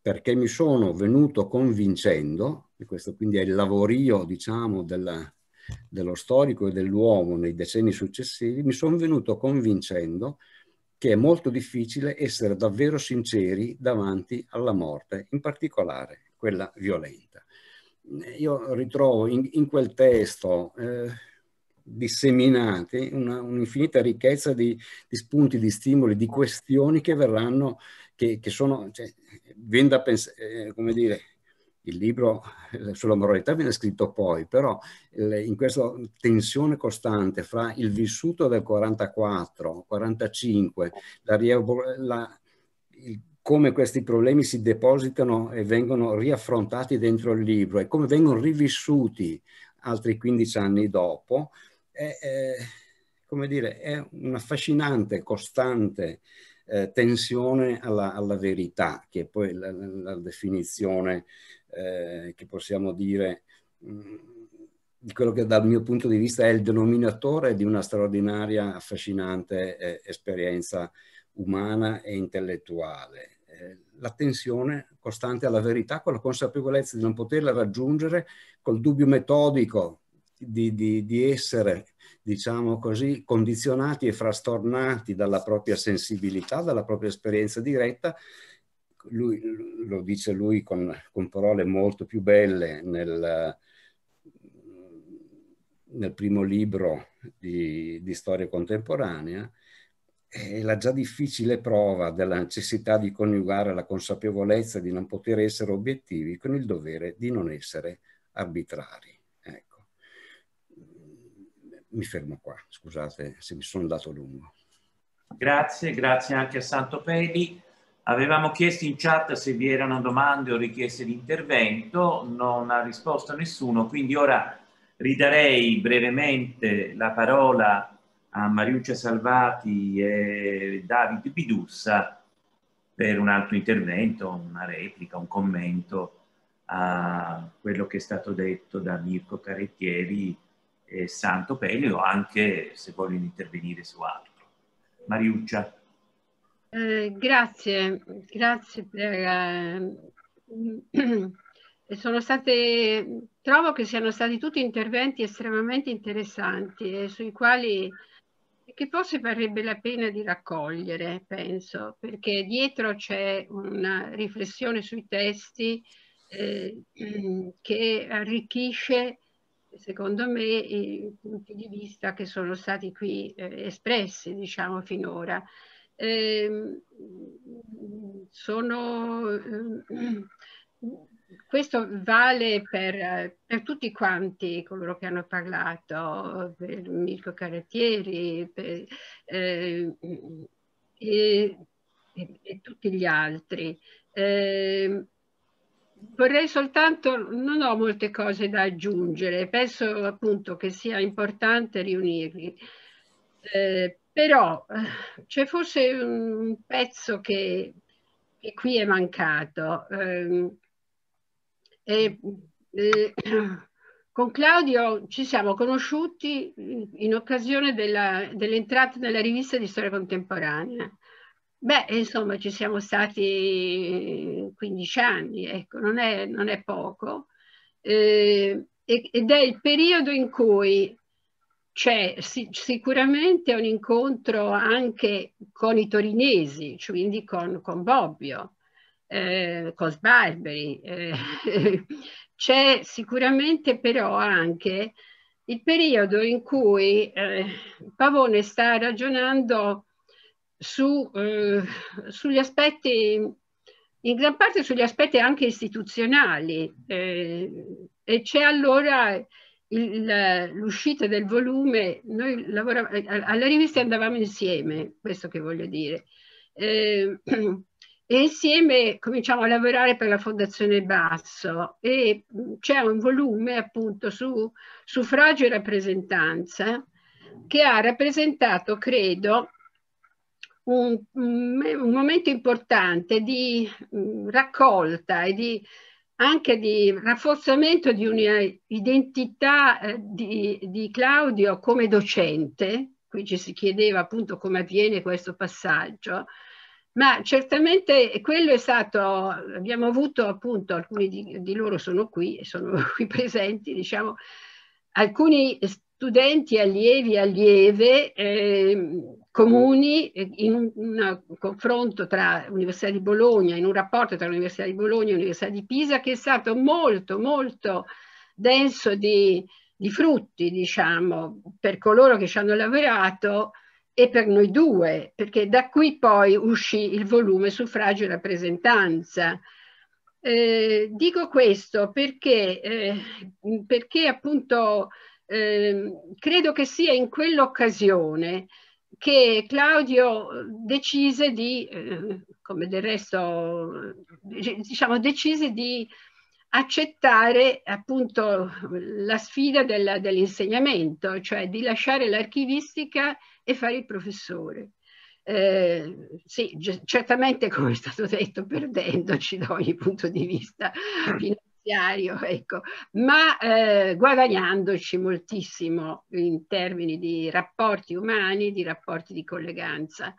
perché mi sono venuto convincendo e questo quindi è il lavorio diciamo della, dello storico e dell'uomo nei decenni successivi mi sono venuto convincendo che è molto difficile essere davvero sinceri davanti alla morte, in particolare quella violenta. Io ritrovo in, in quel testo eh, disseminati un'infinita ricchezza di, di, spunti, di stimoli, di questioni che verranno, che, che sono, cioè, viene da pensare, eh, come dire, il libro eh, sulla moralità viene scritto poi, però in questa tensione costante fra il vissuto del 44, 45, la, la, il, come questi problemi si depositano e vengono riaffrontati dentro il libro e come vengono rivissuti altri 15 anni dopo, è, è come dire, è un'affascinante, costante eh, tensione alla, alla, verità, che è poi la, la definizione eh, che possiamo dire di mm, quello che dal mio punto di vista è il denominatore di una straordinaria, affascinante eh, esperienza umana e intellettuale. Eh, l'attenzione costante alla verità, con la consapevolezza di non poterla raggiungere, col dubbio metodico di, di, di essere, diciamo così, condizionati e frastornati dalla propria sensibilità, dalla propria esperienza diretta, lui, lo dice lui con, con, parole molto più belle nel, nel primo libro di, di storia contemporanea, è la già difficile prova della necessità di coniugare la consapevolezza di non poter essere obiettivi con il dovere di non essere arbitrari. Ecco. Mi fermo qua, scusate se mi sono dato lungo. Grazie, grazie anche a Santo Peli. Avevamo chiesto in chat se vi erano domande o richieste di intervento, non ha risposto nessuno, quindi ora ridarei brevemente la parola a Mariuccia Salvati e Davide Bidussa per un altro intervento, una replica, un commento a quello che è stato detto da Mirko Carettieri e Santo Pelio, anche se vogliono intervenire su altro. Mariuccia. Eh, grazie, grazie per... Eh, sono state, trovo che siano stati tutti interventi estremamente interessanti e sui quali che forse varrebbe la pena di raccogliere, penso, perché dietro c'è una riflessione sui testi eh, che arricchisce, secondo me, i punti di vista che sono stati qui eh, espressi, diciamo, finora eh, sono, eh, questo vale per, per, tutti quanti coloro che hanno parlato, per Mirko Carattieri per, eh, e, e, e, tutti gli altri. Ehm, vorrei soltanto, non ho molte cose da aggiungere, penso appunto che sia importante riunirvi, Eh, però eh, c'è forse un pezzo che, che qui è mancato. Ehm, eh, eh, con Claudio ci siamo conosciuti in occasione dell'entrata dell nella rivista di storia contemporanea. Beh, insomma, ci siamo stati 15 anni, ecco, non è, non è poco. Eh, ed è il periodo in cui c'è sic sicuramente un incontro anche con i torinesi, quindi con, con Bobbio, eh, con Sbarberi. Eh, c'è sicuramente però anche il periodo in cui eh, Pavone sta ragionando su, eh, sugli aspetti, in gran parte sugli aspetti anche istituzionali, eh, e c'è allora l'uscita del volume, noi lavoravamo, eh, alle riviste andavamo insieme, questo che voglio dire, ehm, e insieme cominciamo a lavorare per la Fondazione Basso e mm, c'è un volume appunto su suffragio e rappresentanza che ha rappresentato, credo, un, un momento importante di mm, raccolta e di anche di rafforzamento di un'identità eh, di, di, Claudio come docente, qui ci si chiedeva appunto come avviene questo passaggio, ma certamente quello è stato, abbiamo avuto appunto, alcuni di, di loro sono qui, sono qui presenti, diciamo, alcuni studenti, allievi, allieve, eh, comuni in un, confronto tra Università di Bologna, in un rapporto tra Università di Bologna e Università di Pisa che è stato molto molto denso di, di frutti, diciamo, per coloro che ci hanno lavorato e per noi due, perché da qui poi uscì il volume Suffragio e rappresentanza. Eh, dico questo perché, eh, perché appunto eh, credo che sia in quell'occasione che Claudio eh, decise di, eh, come del resto, eh, diciamo, decise di accettare appunto la sfida della, dell'insegnamento, cioè di lasciare l'archivistica e fare il professore. Eh, sì, certamente come è stato detto, perdendoci da ogni punto di vista mm. fino a finanziario, ecco, ma eh, guadagnandoci moltissimo in termini di rapporti umani, di rapporti di colleganza.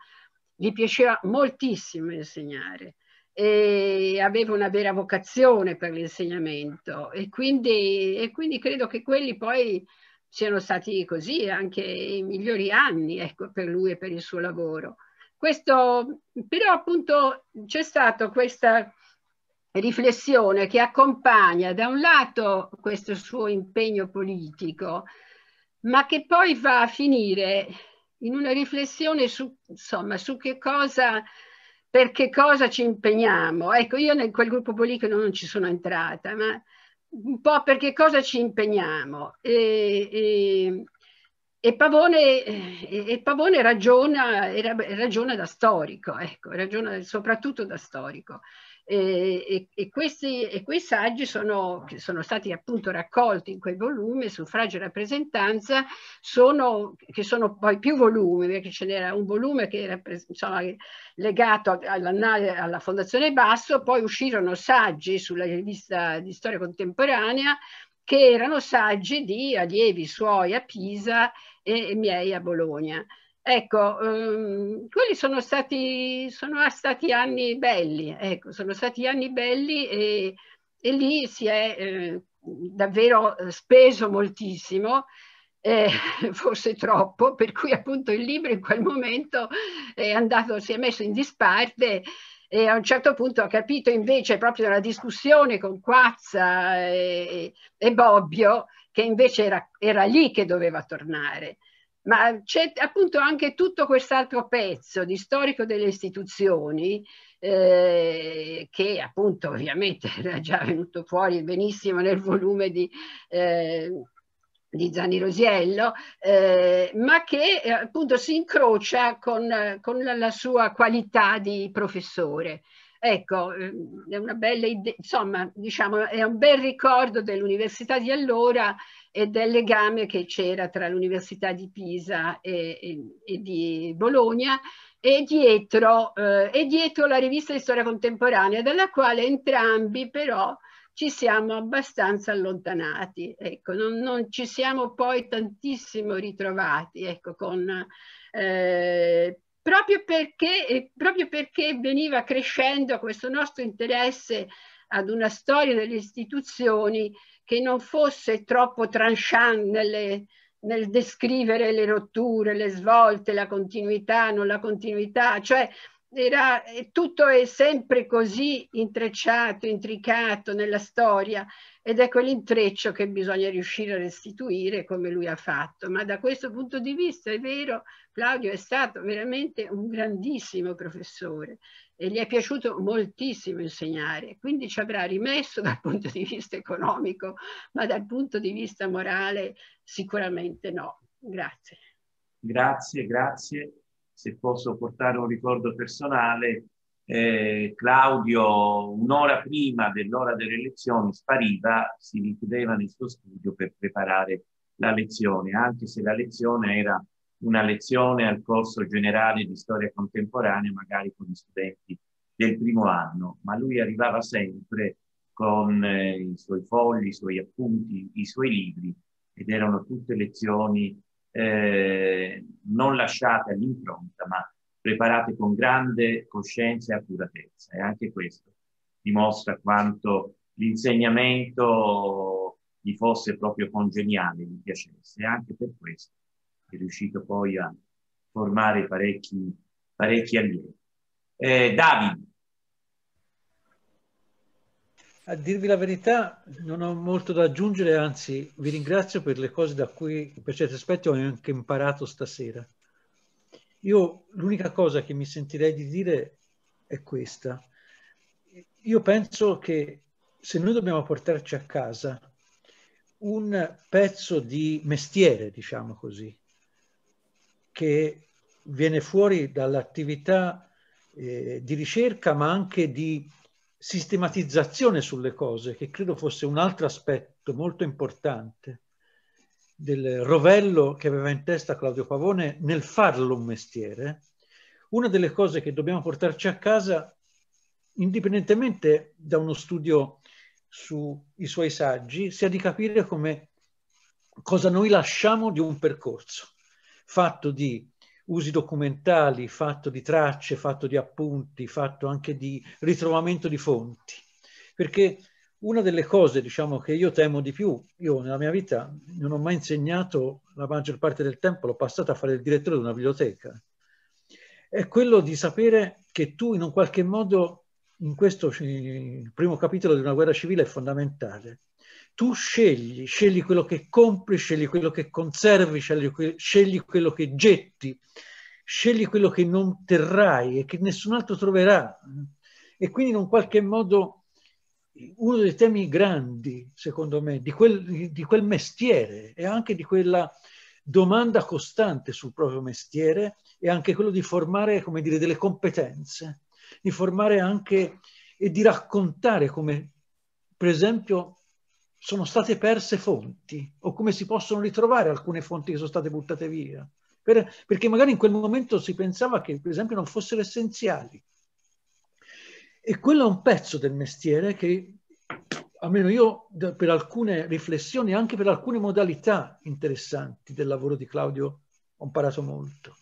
Gli piaceva moltissimo insegnare e aveva una vera vocazione per l'insegnamento e quindi, e quindi credo che quelli poi siano stati così anche i migliori anni ecco, per lui e per il suo lavoro. Questo, però appunto c'è stata questa riflessione che accompagna da un lato questo suo impegno politico, ma che poi va a finire in una riflessione su, insomma, su che cosa, per che cosa ci impegniamo. Ecco, io nel quel gruppo politico non ci sono entrata, ma un po' per che cosa ci impegniamo. E, e, e, Pavone, e Pavone, ragiona, ragiona da storico, ecco, ragiona soprattutto da storico. E, e, questi, e, quei saggi sono, sono stati appunto raccolti in quel volume, suffragio e rappresentanza, sono, che sono poi più volumi, perché ce n'era un volume che era insomma, legato alla Fondazione Basso, poi uscirono saggi sulla rivista di storia contemporanea, che erano saggi di allievi suoi a Pisa e, e miei a Bologna. Ecco, ehm, quelli sono stati, sono stati anni belli, ecco, sono stati anni belli e, e lì si è ehm, eh, davvero speso moltissimo, eh, forse troppo, per cui appunto il libro in quel momento è andato, si è messo in disparte e a un certo punto ho capito invece proprio dalla discussione con Quazza e, e Bobbio che invece era, era lì che doveva tornare ma c'è appunto anche tutto quest'altro pezzo di storico delle istituzioni eh, che appunto ovviamente era già venuto fuori benissimo nel volume di, eh, di Zanni Rosiello, eh, ma che eh, appunto si incrocia con, con la, la, sua qualità di professore. Ecco, ehm, è una bella idea, insomma, diciamo, è un bel ricordo dell'università di allora e del legame che c'era tra l'Università di Pisa e, e, e di Bologna e dietro, eh, e dietro la rivista di storia contemporanea, dalla quale entrambi però ci siamo abbastanza allontanati, ecco, non, non, ci siamo poi tantissimo ritrovati, ecco, con, eh, proprio, perché, eh, proprio, perché, veniva crescendo questo nostro interesse ad una storia delle istituzioni che non fosse troppo tranchant nelle, nel descrivere le rotture, le svolte, la continuità, non la continuità, cioè era, tutto è sempre così intrecciato, intricato nella storia ed è ecco quell'intreccio che bisogna riuscire a restituire come lui ha fatto. Ma da questo punto di vista è vero, Claudio è stato veramente un grandissimo professore e gli è piaciuto moltissimo insegnare, quindi ci avrà rimesso dal punto di vista economico, ma dal punto di vista morale sicuramente no. Grazie. Grazie, grazie. Se posso portare un ricordo personale, eh, Claudio un'ora prima dell'ora delle lezioni spariva, si richiudeva nel suo studio per preparare la lezione, anche se la lezione era una lezione al corso generale di storia contemporanea, magari con gli studenti del primo anno, ma lui arrivava sempre con eh, i suoi fogli, i suoi appunti, i suoi libri, ed erano tutte lezioni eh, non lasciate all'impronta, ma preparate con grande coscienza e accuratezza. E anche questo dimostra quanto l'insegnamento gli fosse proprio congeniale, gli piacesse. E anche per questo è riuscito poi a formare parecchi, parecchi allievi. Eh, Davide. A dirvi la verità, non ho molto da aggiungere, anzi vi ringrazio per le cose da cui per certi aspetti ho anche imparato stasera. Io l'unica cosa che mi sentirei di dire è questa. Io penso che se noi dobbiamo portarci a casa un pezzo di mestiere, diciamo così, che viene fuori dall'attività eh, di ricerca ma anche di sistematizzazione sulle cose, che credo fosse un altro aspetto molto importante del rovello che aveva in testa Claudio Pavone nel farlo un mestiere. Una delle cose che dobbiamo portarci a casa, indipendentemente da uno studio sui suoi saggi, sia di capire come cosa noi lasciamo di un percorso fatto di usi documentali, fatto di tracce, fatto di appunti, fatto anche di ritrovamento di fonti. Perché una delle cose, diciamo, che io temo di più, io nella mia vita non ho mai insegnato, la maggior parte del tempo l'ho passata a fare il direttore di una biblioteca, è quello di sapere che tu in un qualche modo, in questo primo capitolo di una guerra civile è fondamentale, tu scegli, scegli quello che compri, scegli quello che conservi, scegli quello che getti, scegli quello che non terrai e che nessun altro troverà. E quindi in un qualche modo uno dei temi grandi, secondo me, di quel, di quel mestiere e anche di quella domanda costante sul proprio mestiere è anche quello di formare, come dire, delle competenze, di formare anche e di raccontare come, per esempio, sono state perse fonti o come si possono ritrovare alcune fonti che sono state buttate via, per, perché magari in quel momento si pensava che per esempio non fossero essenziali. E quello è un pezzo del mestiere che, almeno io, per alcune riflessioni, anche per alcune modalità interessanti del lavoro di Claudio, ho imparato molto.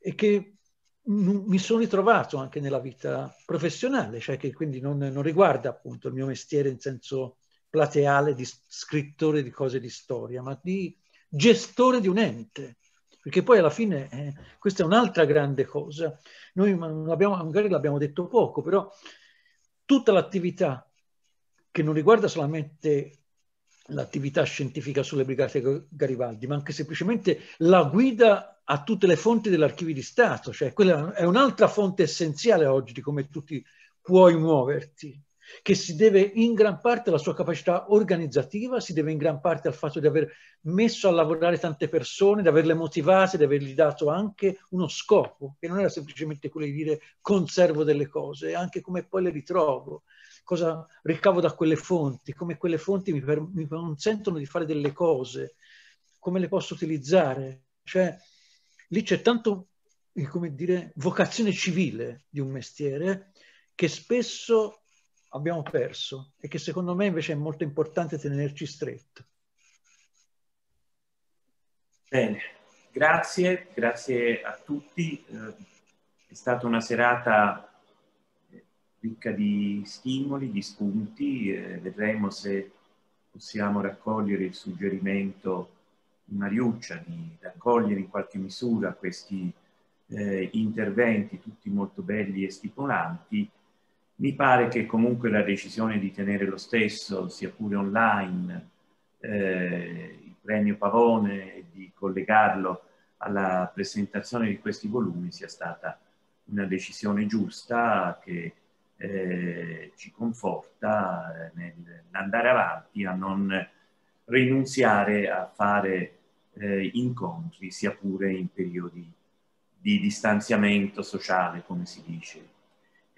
E che mi sono ritrovato anche nella vita professionale, cioè che quindi non, non riguarda appunto il mio mestiere in senso plateale di scrittore di cose di storia, ma di gestore di un ente. Perché poi alla fine eh, questa è un'altra grande cosa. Noi abbiamo, magari l'abbiamo detto poco, però tutta l'attività che non riguarda solamente l'attività scientifica sulle brigate Garibaldi, ma anche semplicemente la guida a tutte le fonti dell'archivio di Stato, cioè quella è un'altra fonte essenziale oggi di come tu ti puoi muoverti che si deve in gran parte alla sua capacità organizzativa, si deve in gran parte al fatto di aver messo a lavorare tante persone, di averle motivate, di avergli dato anche uno scopo, che non era semplicemente quello di dire conservo delle cose, anche come poi le ritrovo, cosa ricavo da quelle fonti, come quelle fonti mi, per, mi consentono di fare delle cose, come le posso utilizzare. Cioè, lì c'è tanto, come dire, vocazione civile di un mestiere che spesso abbiamo perso e che secondo me invece è molto importante tenerci stretto. Bene, grazie, grazie a tutti. Eh, è stata una serata ricca di stimoli, di spunti. Vedremo se possiamo raccogliere il suggerimento di Mariuccia di raccogliere in qualche misura questi eh, interventi, tutti molto belli e stimolanti mi pare che comunque la decisione di tenere lo stesso, sia pure online, eh, il premio Pavone e di collegarlo alla presentazione di questi volumi sia stata una decisione giusta che eh, ci conforta eh, nell'andare avanti, a non rinunziare a fare eh, incontri, sia pure in periodi di distanziamento sociale, come si dice.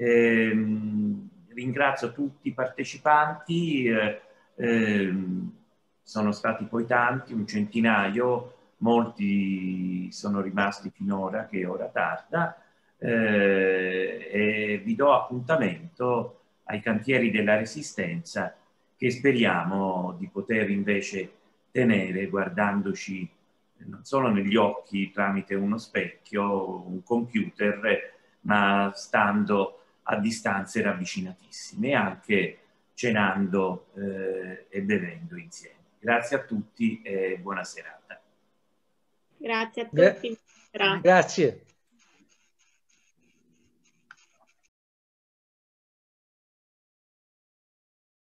Ehm, ringrazio tutti i partecipanti, eh, ehm, sono stati poi tanti, un centinaio, molti sono rimasti finora che è ora tarda eh, e vi do appuntamento ai cantieri della resistenza che speriamo di poter invece tenere guardandoci non solo negli occhi tramite uno specchio, un computer, ma stando a distanze ravvicinatissime, anche cenando eh, e bevendo insieme. Grazie a tutti e buona serata. Grazie a tutti. Grazie.